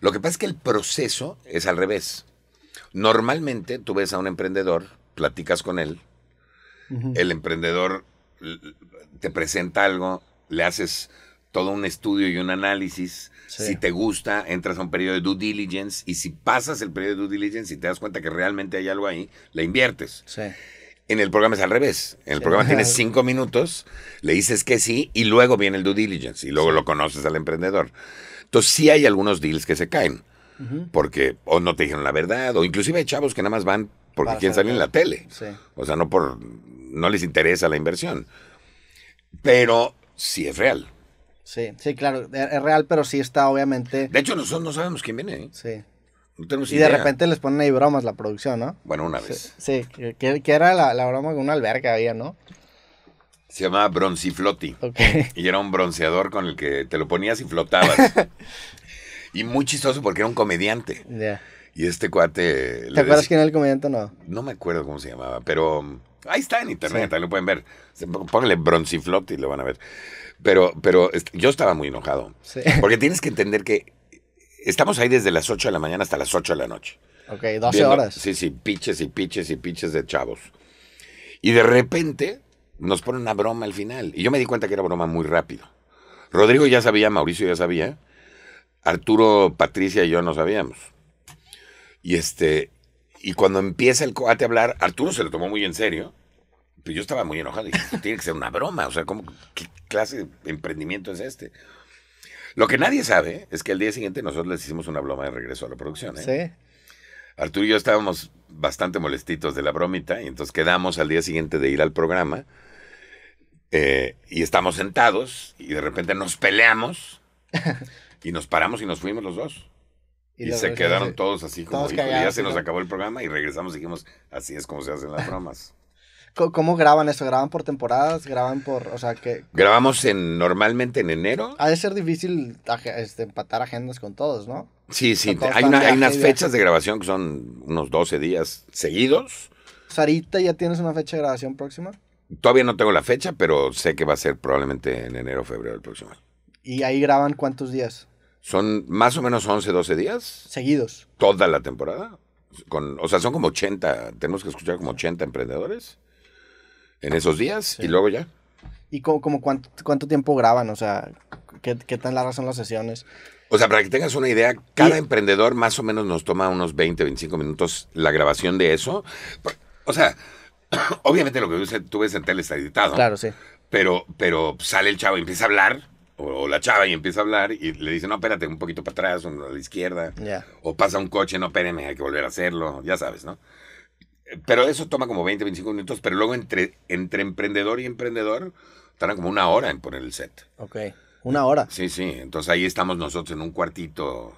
Lo que pasa es que el proceso es al revés. Normalmente tú ves a un emprendedor, platicas con él, el emprendedor te presenta algo, le haces todo un estudio y un análisis. Si te gusta, entras a un periodo de due diligence y si pasas el periodo de due diligence y te das cuenta que realmente hay algo ahí, le inviertes. En el programa es al revés. En el programa tienes cinco minutos, le dices que sí y luego viene el due diligence y luego lo conoces al emprendedor. Entonces sí hay algunos deals que se caen porque o no te dijeron la verdad, o inclusive hay chavos que nada más van porque quién quieren salir en la tele. O sea, no por no les interesa la inversión. Pero sí es real. Sí, sí, claro, es real, pero sí está obviamente. De hecho, nosotros no sabemos quién viene. ¿eh? Sí. y de repente les ponen ahí bromas la producción, ¿no? Bueno, una vez. Sí, que, era la, broma de una alberca había, ¿no? Se llamaba y Ok. Y era un bronceador con el que te lo ponías y flotabas. Y muy chistoso porque era un comediante. Y este cuate... ¿Te acuerdas quién era el comediante o no? No me acuerdo cómo se llamaba, pero mm, ahí está en internet, ahí lo pueden ver. Póngale bronciflot y lo van a ver. Pero, pero este, yo estaba muy enojado. Sí. Porque tienes que entender que estamos ahí desde las 8 de la mañana hasta las 8 de la noche. Ok, 12 horas. Sí, sí, piches y piches y piches de chavos. Y de repente nos pone una broma al final. Y yo me di cuenta que era broma muy rápido. Rodrigo ya sabía, Mauricio ya sabía. Arturo, Patricia y yo no sabíamos. Y este, y cuando empieza el coate a hablar, Arturo se lo tomó muy en serio. yo estaba muy enojado. dije, tiene que ser una broma. O sea, ¿cómo, ¿qué clase de emprendimiento es este? Lo que nadie sabe es que al día siguiente nosotros les hicimos una broma de regreso a la producción. ¿eh? Sí. Arturo y yo estábamos bastante molestitos de la bromita y entonces quedamos al día siguiente de ir al programa eh, y estamos sentados y de repente nos peleamos. Y nos paramos y nos fuimos los dos. Y, se quedaron todos así como, y ya se nos acabó el programa y regresamos y dijimos, así es como se hacen las bromas. ¿Cómo graban eso? ¿Graban por temporadas? ¿Graban por, o sea, que... Grabamos en, normalmente en enero. Ha de ser difícil este, empatar agendas con todos, ¿no? Sí, sí. hay, hay unas fechas de grabación que son unos 12 días seguidos. Sarita, ¿ya tienes una fecha de grabación próxima? Todavía no tengo la fecha, pero sé que va a ser probablemente en enero o febrero del próximo ¿Y ahí graban cuántos días? Son más o menos 11, 12 días. Seguidos. Toda la temporada. Con, o sea, son como 80, tenemos que escuchar como 80 emprendedores en esos días y luego ya. ¿Y como, como cuánto, cuánto, tiempo graban? O sea, ¿qué, ¿qué, tan largas son las sesiones? O sea, para que tengas una idea, cada emprendedor más o menos nos toma unos 20, 25 minutos la grabación de eso. O sea, obviamente lo que tú ves en tele está editado. Claro, sí. Pero, pero sale el chavo y empieza a hablar o la chava y empieza a hablar y le dice, no, espérate, un poquito para atrás, a la izquierda. O pasa un coche, no, espérame, hay que volver a hacerlo, ya sabes, ¿no? Pero eso toma como 20, 25 minutos, pero luego entre, entre emprendedor y emprendedor tardan como una hora en poner el set. Ok, una hora. Sí, sí, entonces ahí estamos nosotros en un cuartito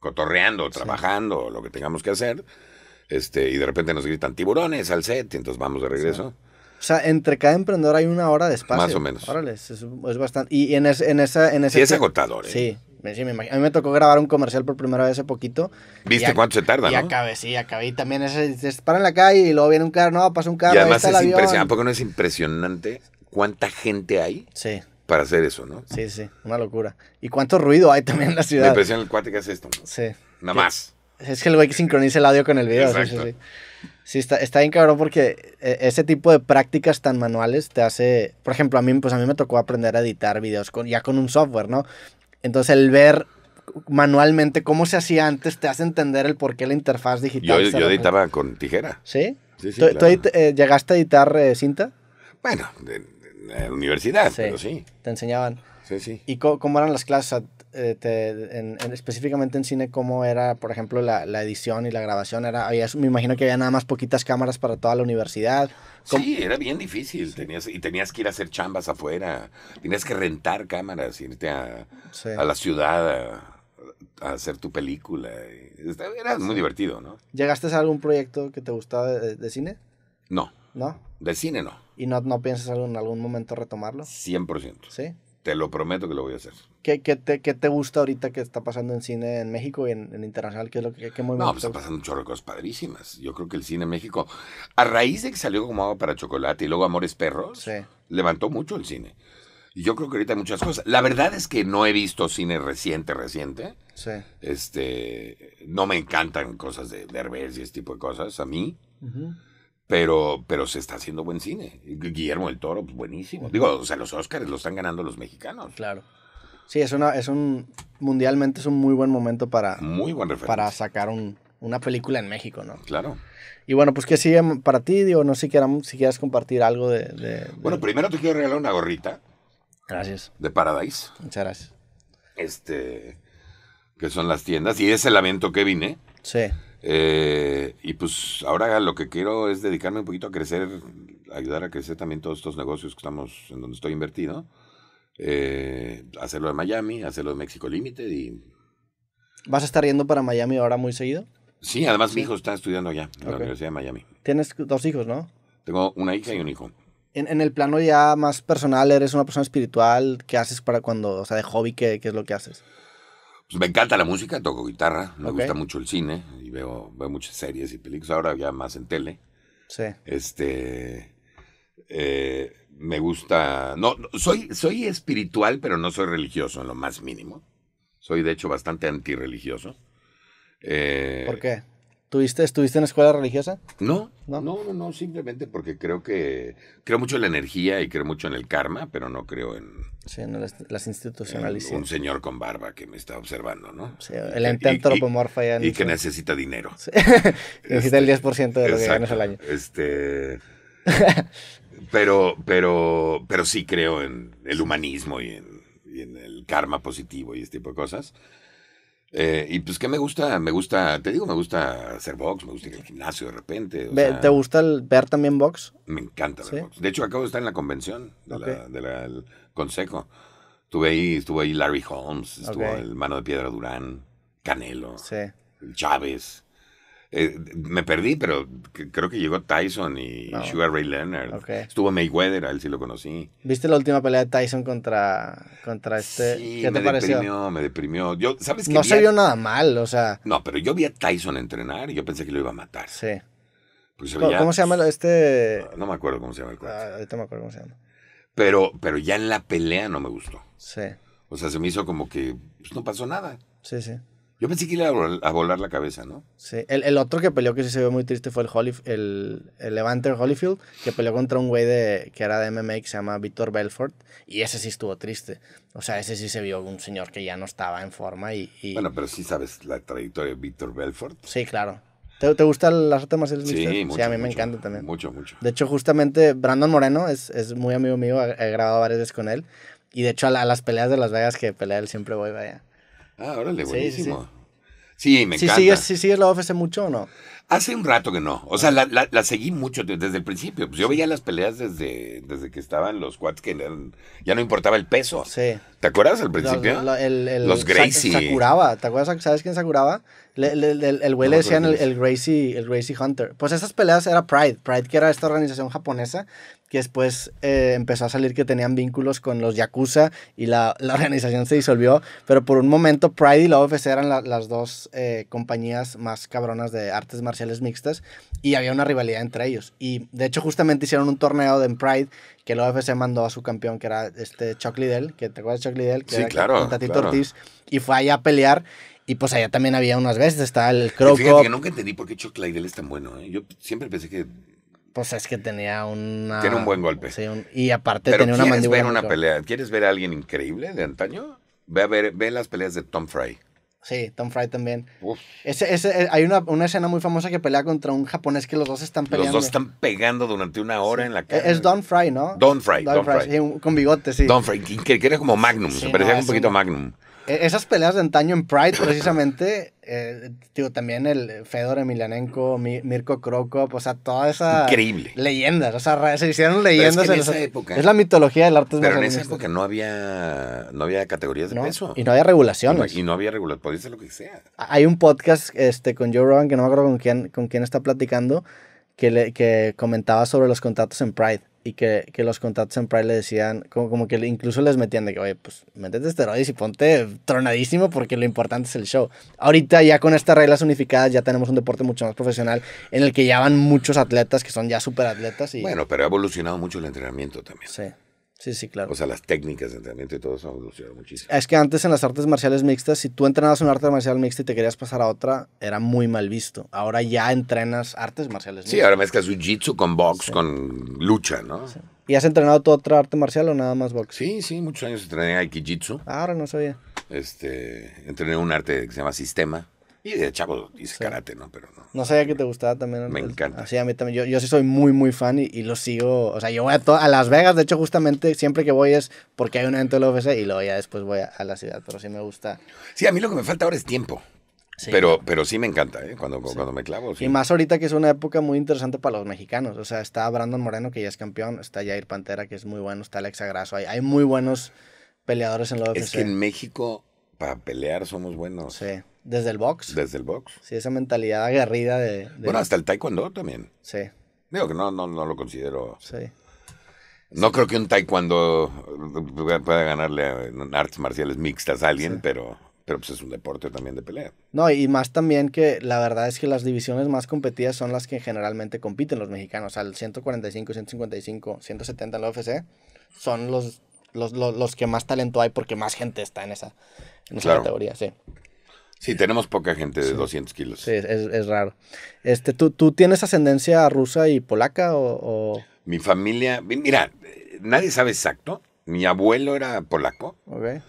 cotorreando, trabajando, lo que tengamos que hacer. Este, y de repente nos gritan tiburones al set, y entonces vamos de regreso. O sea, entre cada emprendedor hay una hora de espacio. Más o menos. Órale, es, es bastante. Y en, es, en esa... En ese sí, es agotador. ¿eh? Sí, Sí, me a mí me tocó grabar un comercial por primera vez hace poquito. ¿Viste cuánto se tarda, no? Y acabé, sí, acabé. Y también es, es, para en la calle y luego viene un carro, no, pasa un carro. Y además es impresionante, porque no es impresionante cuánta gente hay. Sí. Para hacer eso, ¿no? Sí, sí, una locura. Y cuánto ruido hay también en la ciudad. Me impresiona el cuate que hace esto. ¿no? Sí. Nada más. Es que el güey que sincroniza el audio con el video. Exacto. Sí, sí, sí. Sí, está, está bien cabrón porque eh, ese tipo de prácticas tan manuales te hace, por ejemplo, a mí, pues a mí me tocó aprender a editar videos con, ya con un software, ¿no? Entonces el ver manualmente cómo se hacía antes te hace entender el por qué la interfaz digital. Yo, yo editaba con tijera. ¿Sí? Sí, sí ¿Tú, claro. Eh, llegaste a editar eh, cinta? Bueno, en la universidad, sí, pero sí. Te enseñaban. Sí, sí. ¿Y cómo eran las clases? Eh, en, específicamente en cine, cómo era, por ejemplo, la, edición y la grabación. Era, me imagino que había nada más poquitas cámaras para toda la universidad. Sí, era bien difícil. Tenías, y tenías que ir a hacer chambas afuera. Tenías que rentar cámaras, irte a, a la ciudad a, hacer tu película. Este, era muy divertido, ¿no? ¿Llegaste a algún proyecto que te gustaba de, cine? No. ¿No? De cine no. ¿Y no, no piensas en algún momento retomarlo? 100%. ¿Sí? Te lo prometo que lo voy a hacer. ¿Qué, te, gusta ahorita que está pasando en cine en México y en, internacional? ¿Qué es lo que qué movimiento? No, pues están pasando un chorro cosas padrísimas. Yo creo que el cine en México, a raíz de que salió como agua para chocolate y luego Amores Perros, levantó mucho el cine. Y yo creo que ahorita hay muchas cosas. La verdad es que no he visto cine reciente, reciente. Este, no me encantan cosas de Derbez y este tipo de cosas a mí. Pero, pero se está haciendo buen cine. Guillermo del Toro, pues buenísimo. Digo, o sea, los oscars los están ganando los mexicanos. Claro. Sí, es, una, es un. Mundialmente es un muy buen momento para. Muy Para sacar un, una película en México, ¿no? Claro. Y bueno, pues, que sigue para ti? Digo, no sé si, quieras, si compartir algo de, Bueno, primero te quiero regalar una gorrita. Gracias. De Paradise. Muchas gracias. Este. Que son las tiendas. Y ese lamento que vine. Sí. Eh, y pues ahora lo que quiero es dedicarme un poquito a crecer, ayudar a crecer también todos estos negocios que estamos en donde estoy invertido eh, hacerlo de Miami, hacerlo de México Limited y... ¿Vas a estar yendo para Miami ahora muy seguido? Sí, además mi hijo está estudiando allá, en la Universidad de Miami. Tienes dos hijos, ¿no? Tengo una hija y un hijo. En, el plano ya más personal, eres una persona espiritual, ¿qué haces para cuando, o sea, de hobby, qué, qué es lo que haces? Pues me encanta la música, toco guitarra, me gusta mucho el cine y veo, veo muchas series y películas, ahora ya más en tele. Sí. Este, eh, me gusta. No, soy, soy espiritual, pero no soy religioso en lo más mínimo. Soy, de hecho, bastante antirreligioso. Eh, ¿Por qué? ¿Tuviste, ¿Estuviste en escuela religiosa? No, no, no, no, simplemente porque creo que creo mucho en la energía y creo mucho en el karma, pero no creo en... las, las Un señor con barba que me está observando, ¿no? Sí, el ente antropomorfa Y, que necesita dinero. necesita el 10% este, de lo que ganas al año. Este... Pero, pero, pero sí creo en el humanismo y en, el karma positivo y este tipo de cosas. Eh, y pues que me gusta, me gusta, te digo, me gusta hacer box, me gusta ir al gimnasio de repente. ¿Te gusta ver también box? Me encanta ver box. De hecho, acabo de estar en la convención del consejo. Estuve ahí, estuvo ahí Larry Holmes, estuvo el mano de piedra Durán, Canelo, Chávez. Eh, me perdí, pero creo que llegó Tyson y Sugar Ray Leonard. Estuvo Mayweather, a él sí lo conocí. ¿Viste la última pelea de Tyson contra, contra este? ¿Qué te me deprimió, me deprimió. Yo, no se vio nada mal, o sea. No, pero yo vi a Tyson entrenar y yo pensé que lo iba a matar. Sí. Se ¿Cómo se llama este? No, me acuerdo cómo se llama el cuate. Ah, ahorita me acuerdo cómo se llama. Pero, pero ya en la pelea no me gustó. Sí. O sea, se me hizo como que pues, no pasó nada. Sí, sí. Yo pensé que iba a volar, la cabeza, ¿no? Sí. El, otro que peleó que sí se vio muy triste fue el, el, el, Levanter Holyfield, que peleó contra un güey de, que era de MMA que se llama Víctor Belfort, y ese sí estuvo triste. O sea, ese sí se vio un señor que ya no estaba en forma y... Bueno, pero sí sabes la trayectoria de Víctor Belfort. Sí, claro. ¿Te, ¿Te, gusta las artes marciales Sí, mucho, sí, a mí me encanta también. Mucho, mucho. De hecho, justamente Brandon Moreno es, es muy amigo mío, he grabado varias veces con él. Y de hecho, a, las peleas de Las Vegas que pelea él siempre voy, vaya. Ah, órale, buenísimo. Sí, sí. me encanta. ¿Sí sigues, la OFC mucho o no? Hace un rato que no. O sea, ah. la, seguí mucho desde, el principio. Pues yo veía las peleas desde, que estaban los cuates que ya no importaba el peso. Sí. ¿Te acuerdas al principio? los Gracie. Sakuraba. ¿Te acuerdas? ¿Sabes quién Sakuraba? Le, el güey le decían el, Gracie, el Gracie Hunter. Pues esas peleas era Pride. Pride, que era esta organización japonesa que después eh, empezó a salir que tenían vínculos con los Yakuza y la, la, organización se disolvió, pero por un momento Pride y la OFC eran las dos eh, compañías más cabronas de artes marciales mixtas y había una rivalidad entre ellos. Y de hecho justamente hicieron un torneo de Pride que la OFC mandó a su campeón, que era este Chuck Liddell, que te acuerdas de Chuck Liddell, que sí, era claro, y fue allá a pelear. Y pues allá también había unas veces, estaba el Croco. Fíjate que nunca entendí por qué Chuck Liddell es tan bueno. ¿eh? Yo siempre pensé que pues es que tenía una. Tiene un buen golpe. y aparte tenía una mandíbula. ¿Quieres ver una pelea? ¿Quieres ver a alguien increíble de antaño? Ve a ver, ve las peleas de Tom Fry. Sí, Tom Fry también. Ese, ese, eh, hay una, escena muy famosa que pelea contra un japonés que los dos están peleando. Los dos están pegando durante una hora en la calle. Es Don Fry, ¿no? Don Fry. Don, Fry, con bigote, sí. Don Fry, que, era como Magnum, se parecía un poquito a Magnum. E-, esas peleas de antaño en Pride, precisamente, eh, digo, también el Fedor Emilianenko, Mirko Krokop, o sea, toda esa... Increíble. Leyendas, o sea, se hicieron leyendas. en, esa época... Es la mitología del arte Pero en esa época no había, no había categorías de peso. Y no había regulaciones. Y no, había regulaciones, podía ser lo que sea. Hay un podcast este, con Joe Rogan, que no me acuerdo con quién, con quién está platicando, que, le, que comentaba sobre los contratos en Pride y que, los contactos en Pride le decían, como, como que incluso les metían de que, oye, pues métete esteroides y ponte tronadísimo porque lo importante es el show. Ahorita ya con estas reglas unificadas ya tenemos un deporte mucho más profesional en el que ya van muchos atletas que son ya súper atletas. Y... Bueno, pero ha evolucionado mucho el entrenamiento también. Sí. Sí, sí, claro. O sea, las técnicas de entrenamiento y todo eso evolucionado muchísimo. Es que antes en las artes marciales mixtas, si tú entrenabas una arte marcial mixta y te querías pasar a otra, era muy mal visto. Ahora ya entrenas artes marciales mixtas. Sí, ahora mezclas jiu-jitsu con box, con lucha, ¿no? Sí. ¿Y has entrenado tu otra arte marcial o nada más box? Sí, sí, muchos años entrené aikijitsu. Ah, ahora no sabía. Este, entrené un arte que se llama sistema, y de chavo dice karate, ¿no? Pero no. No sabía que te gustaba también. me encanta. a mí también. Yo, yo sí soy muy, muy fan y, lo sigo. O sea, yo voy a, Las Vegas, de hecho, justamente siempre que voy es porque hay un evento de la UFC y luego ya después voy a, la ciudad. Pero sí me gusta. Sí, a mí lo que me falta ahora es tiempo. Sí. Pero, pero sí me encanta, ¿eh? Cuando, cuando me clavo. Y más ahorita que es una época muy interesante para los mexicanos. O sea, está Brandon Moreno, que ya es campeón. Está Jair Pantera, que es muy bueno. Está Alexa Grasso. Hay, hay muy buenos peleadores en la UFC. Es que en México, para pelear, somos buenos. Sí. Desde el box. Desde el box. Sí, esa mentalidad aguerrida de. Bueno, hasta el taekwondo también. Sí. Digo que no, no, lo considero. Sí. No creo que un taekwondo pueda ganarle en artes marciales mixtas a alguien, pero, pero pues es un deporte también de pelea. No, y más también que la verdad es que las divisiones más competidas son las que generalmente compiten los mexicanos. Al 145, 155, 170 en la UFC son los, los, que más talento hay porque más gente está en esa, categoría, sí. Sí, tenemos poca gente de 200 kilos. Sí, es, raro. Este, ¿tú, ¿Tú tienes ascendencia rusa y polaca o, Mi familia, mira, nadie sabe exacto. Mi abuelo era polaco. Okay.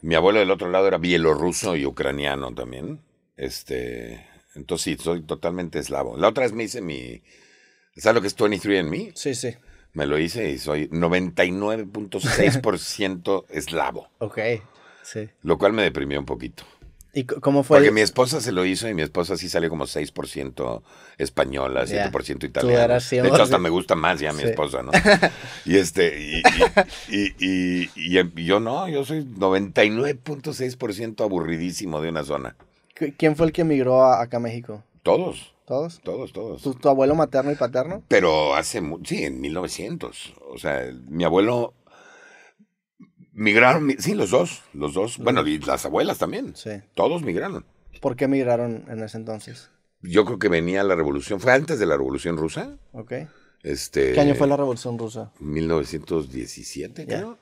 Mi abuelo del otro lado era bielorruso y ucraniano también. Este, entonces sí, soy totalmente eslavo. La otra vez me hice mi... ¿Sabes lo que es 23 en mí? Sí, sí. Me lo hice y soy 99.6% eslavo. Ok, sí. Lo cual me deprimió un poquito. ¿Y cómo fue? Porque mi esposa se lo hizo y mi esposa sí sale como 6% española, 7% italiana. de hecho, hasta me gusta más ya mi esposa, ¿no? Y este, em, y, yo no, yo soy 99.6% aburridísimo de una zona. ¿Quién fue el que emigró acá a México? Todos. ¿Todos? Todos, todos. ¿Tu, ¿Tu, abuelo materno y paterno? Pero hace, sí, en 1900. O sea, mi abuelo Migraron, sí, los dos, los dos. Bueno, y las abuelas también. Sí. Todos migraron. ¿Por qué migraron en ese entonces? Yo creo que venía la revolución, fue antes de la revolución rusa. Ok. Este, ¿Qué año fue la revolución rusa? 1917, creo.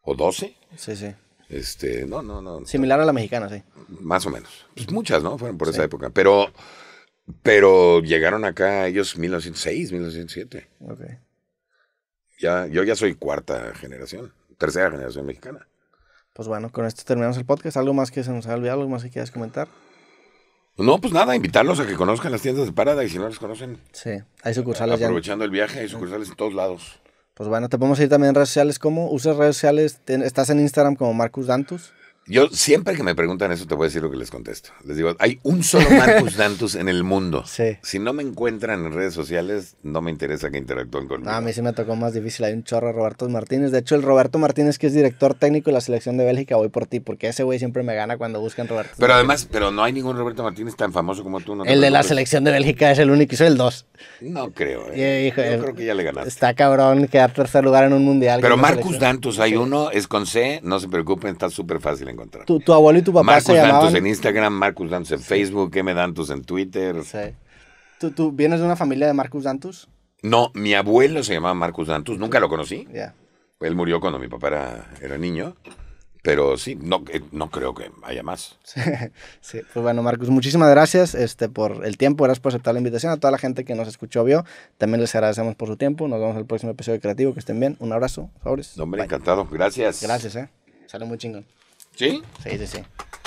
¿O 12? Sí, sí. Este, no, no, no. Similar a la mexicana, sí. Más o menos. Pues muchas, ¿no? Fueron por esa época. Pero, pero llegaron acá ellos 1906, 1907. Ok. Ya, yo ya soy cuarta generación tercera generación mexicana. Pues bueno, con esto terminamos el podcast. ¿Algo más que se nos ha olvidado? ¿Algo más que quieras comentar? No, pues nada, invitarlos a que conozcan las tiendas de Parada y si no las conocen. Sí, hay sucursales ya. Aprovechando el viaje, hay sucursales en todos lados. Pues bueno, te podemos ir también en redes sociales. ¿Cómo? ¿Usas redes sociales? ¿Estás en Instagram como Marcus Dantus? Yo siempre que me preguntan eso te voy a decir lo que les contesto. Les digo, hay un solo Marcus Dantus en el mundo. Si no me encuentran en redes sociales, no me interesa que interactúen conmigo. No, a mí sí me tocó más difícil. Hay un chorro Roberto Martínez. De hecho, el Roberto Martínez, que es director técnico de la selección de Bélgica, voy por ti, porque ese güey siempre me gana cuando buscan Roberto. Pero además, pero no hay ningún Roberto Martínez tan famoso como tú. ¿no? el de la selección de Bélgica es el único, Y soy el dos. No creo. Eh. eh Yo creo que ya le ganaste. Está cabrón quedar tercer lugar en un mundial. Pero Marcus Dantus hay uno, es con C, no se preocupen, está súper fácil encontrar. Tu, tu abuelo y tu papá se llamaban... Dantus en Instagram, Marcus Dantus en Facebook, M. Dantus en Twitter. ¿Tú, ¿Tú, vienes de una familia de Marcus Dantus? No, mi abuelo se llamaba Marcus Dantus, nunca lo conocí. Él murió cuando mi papá era, niño. Pero sí, no, eh, no creo que haya más. Sí, pues bueno, Marcus, muchísimas gracias este, por el tiempo, gracias por aceptar la invitación. A toda la gente que nos escuchó, vio, también les agradecemos por su tiempo. Nos vemos en el próximo episodio de Creativo, que estén bien. Un abrazo, favores. hombre, encantado. Gracias. Gracias, eh. Sale muy chingón. ¿Sí? Sí, sí, sí.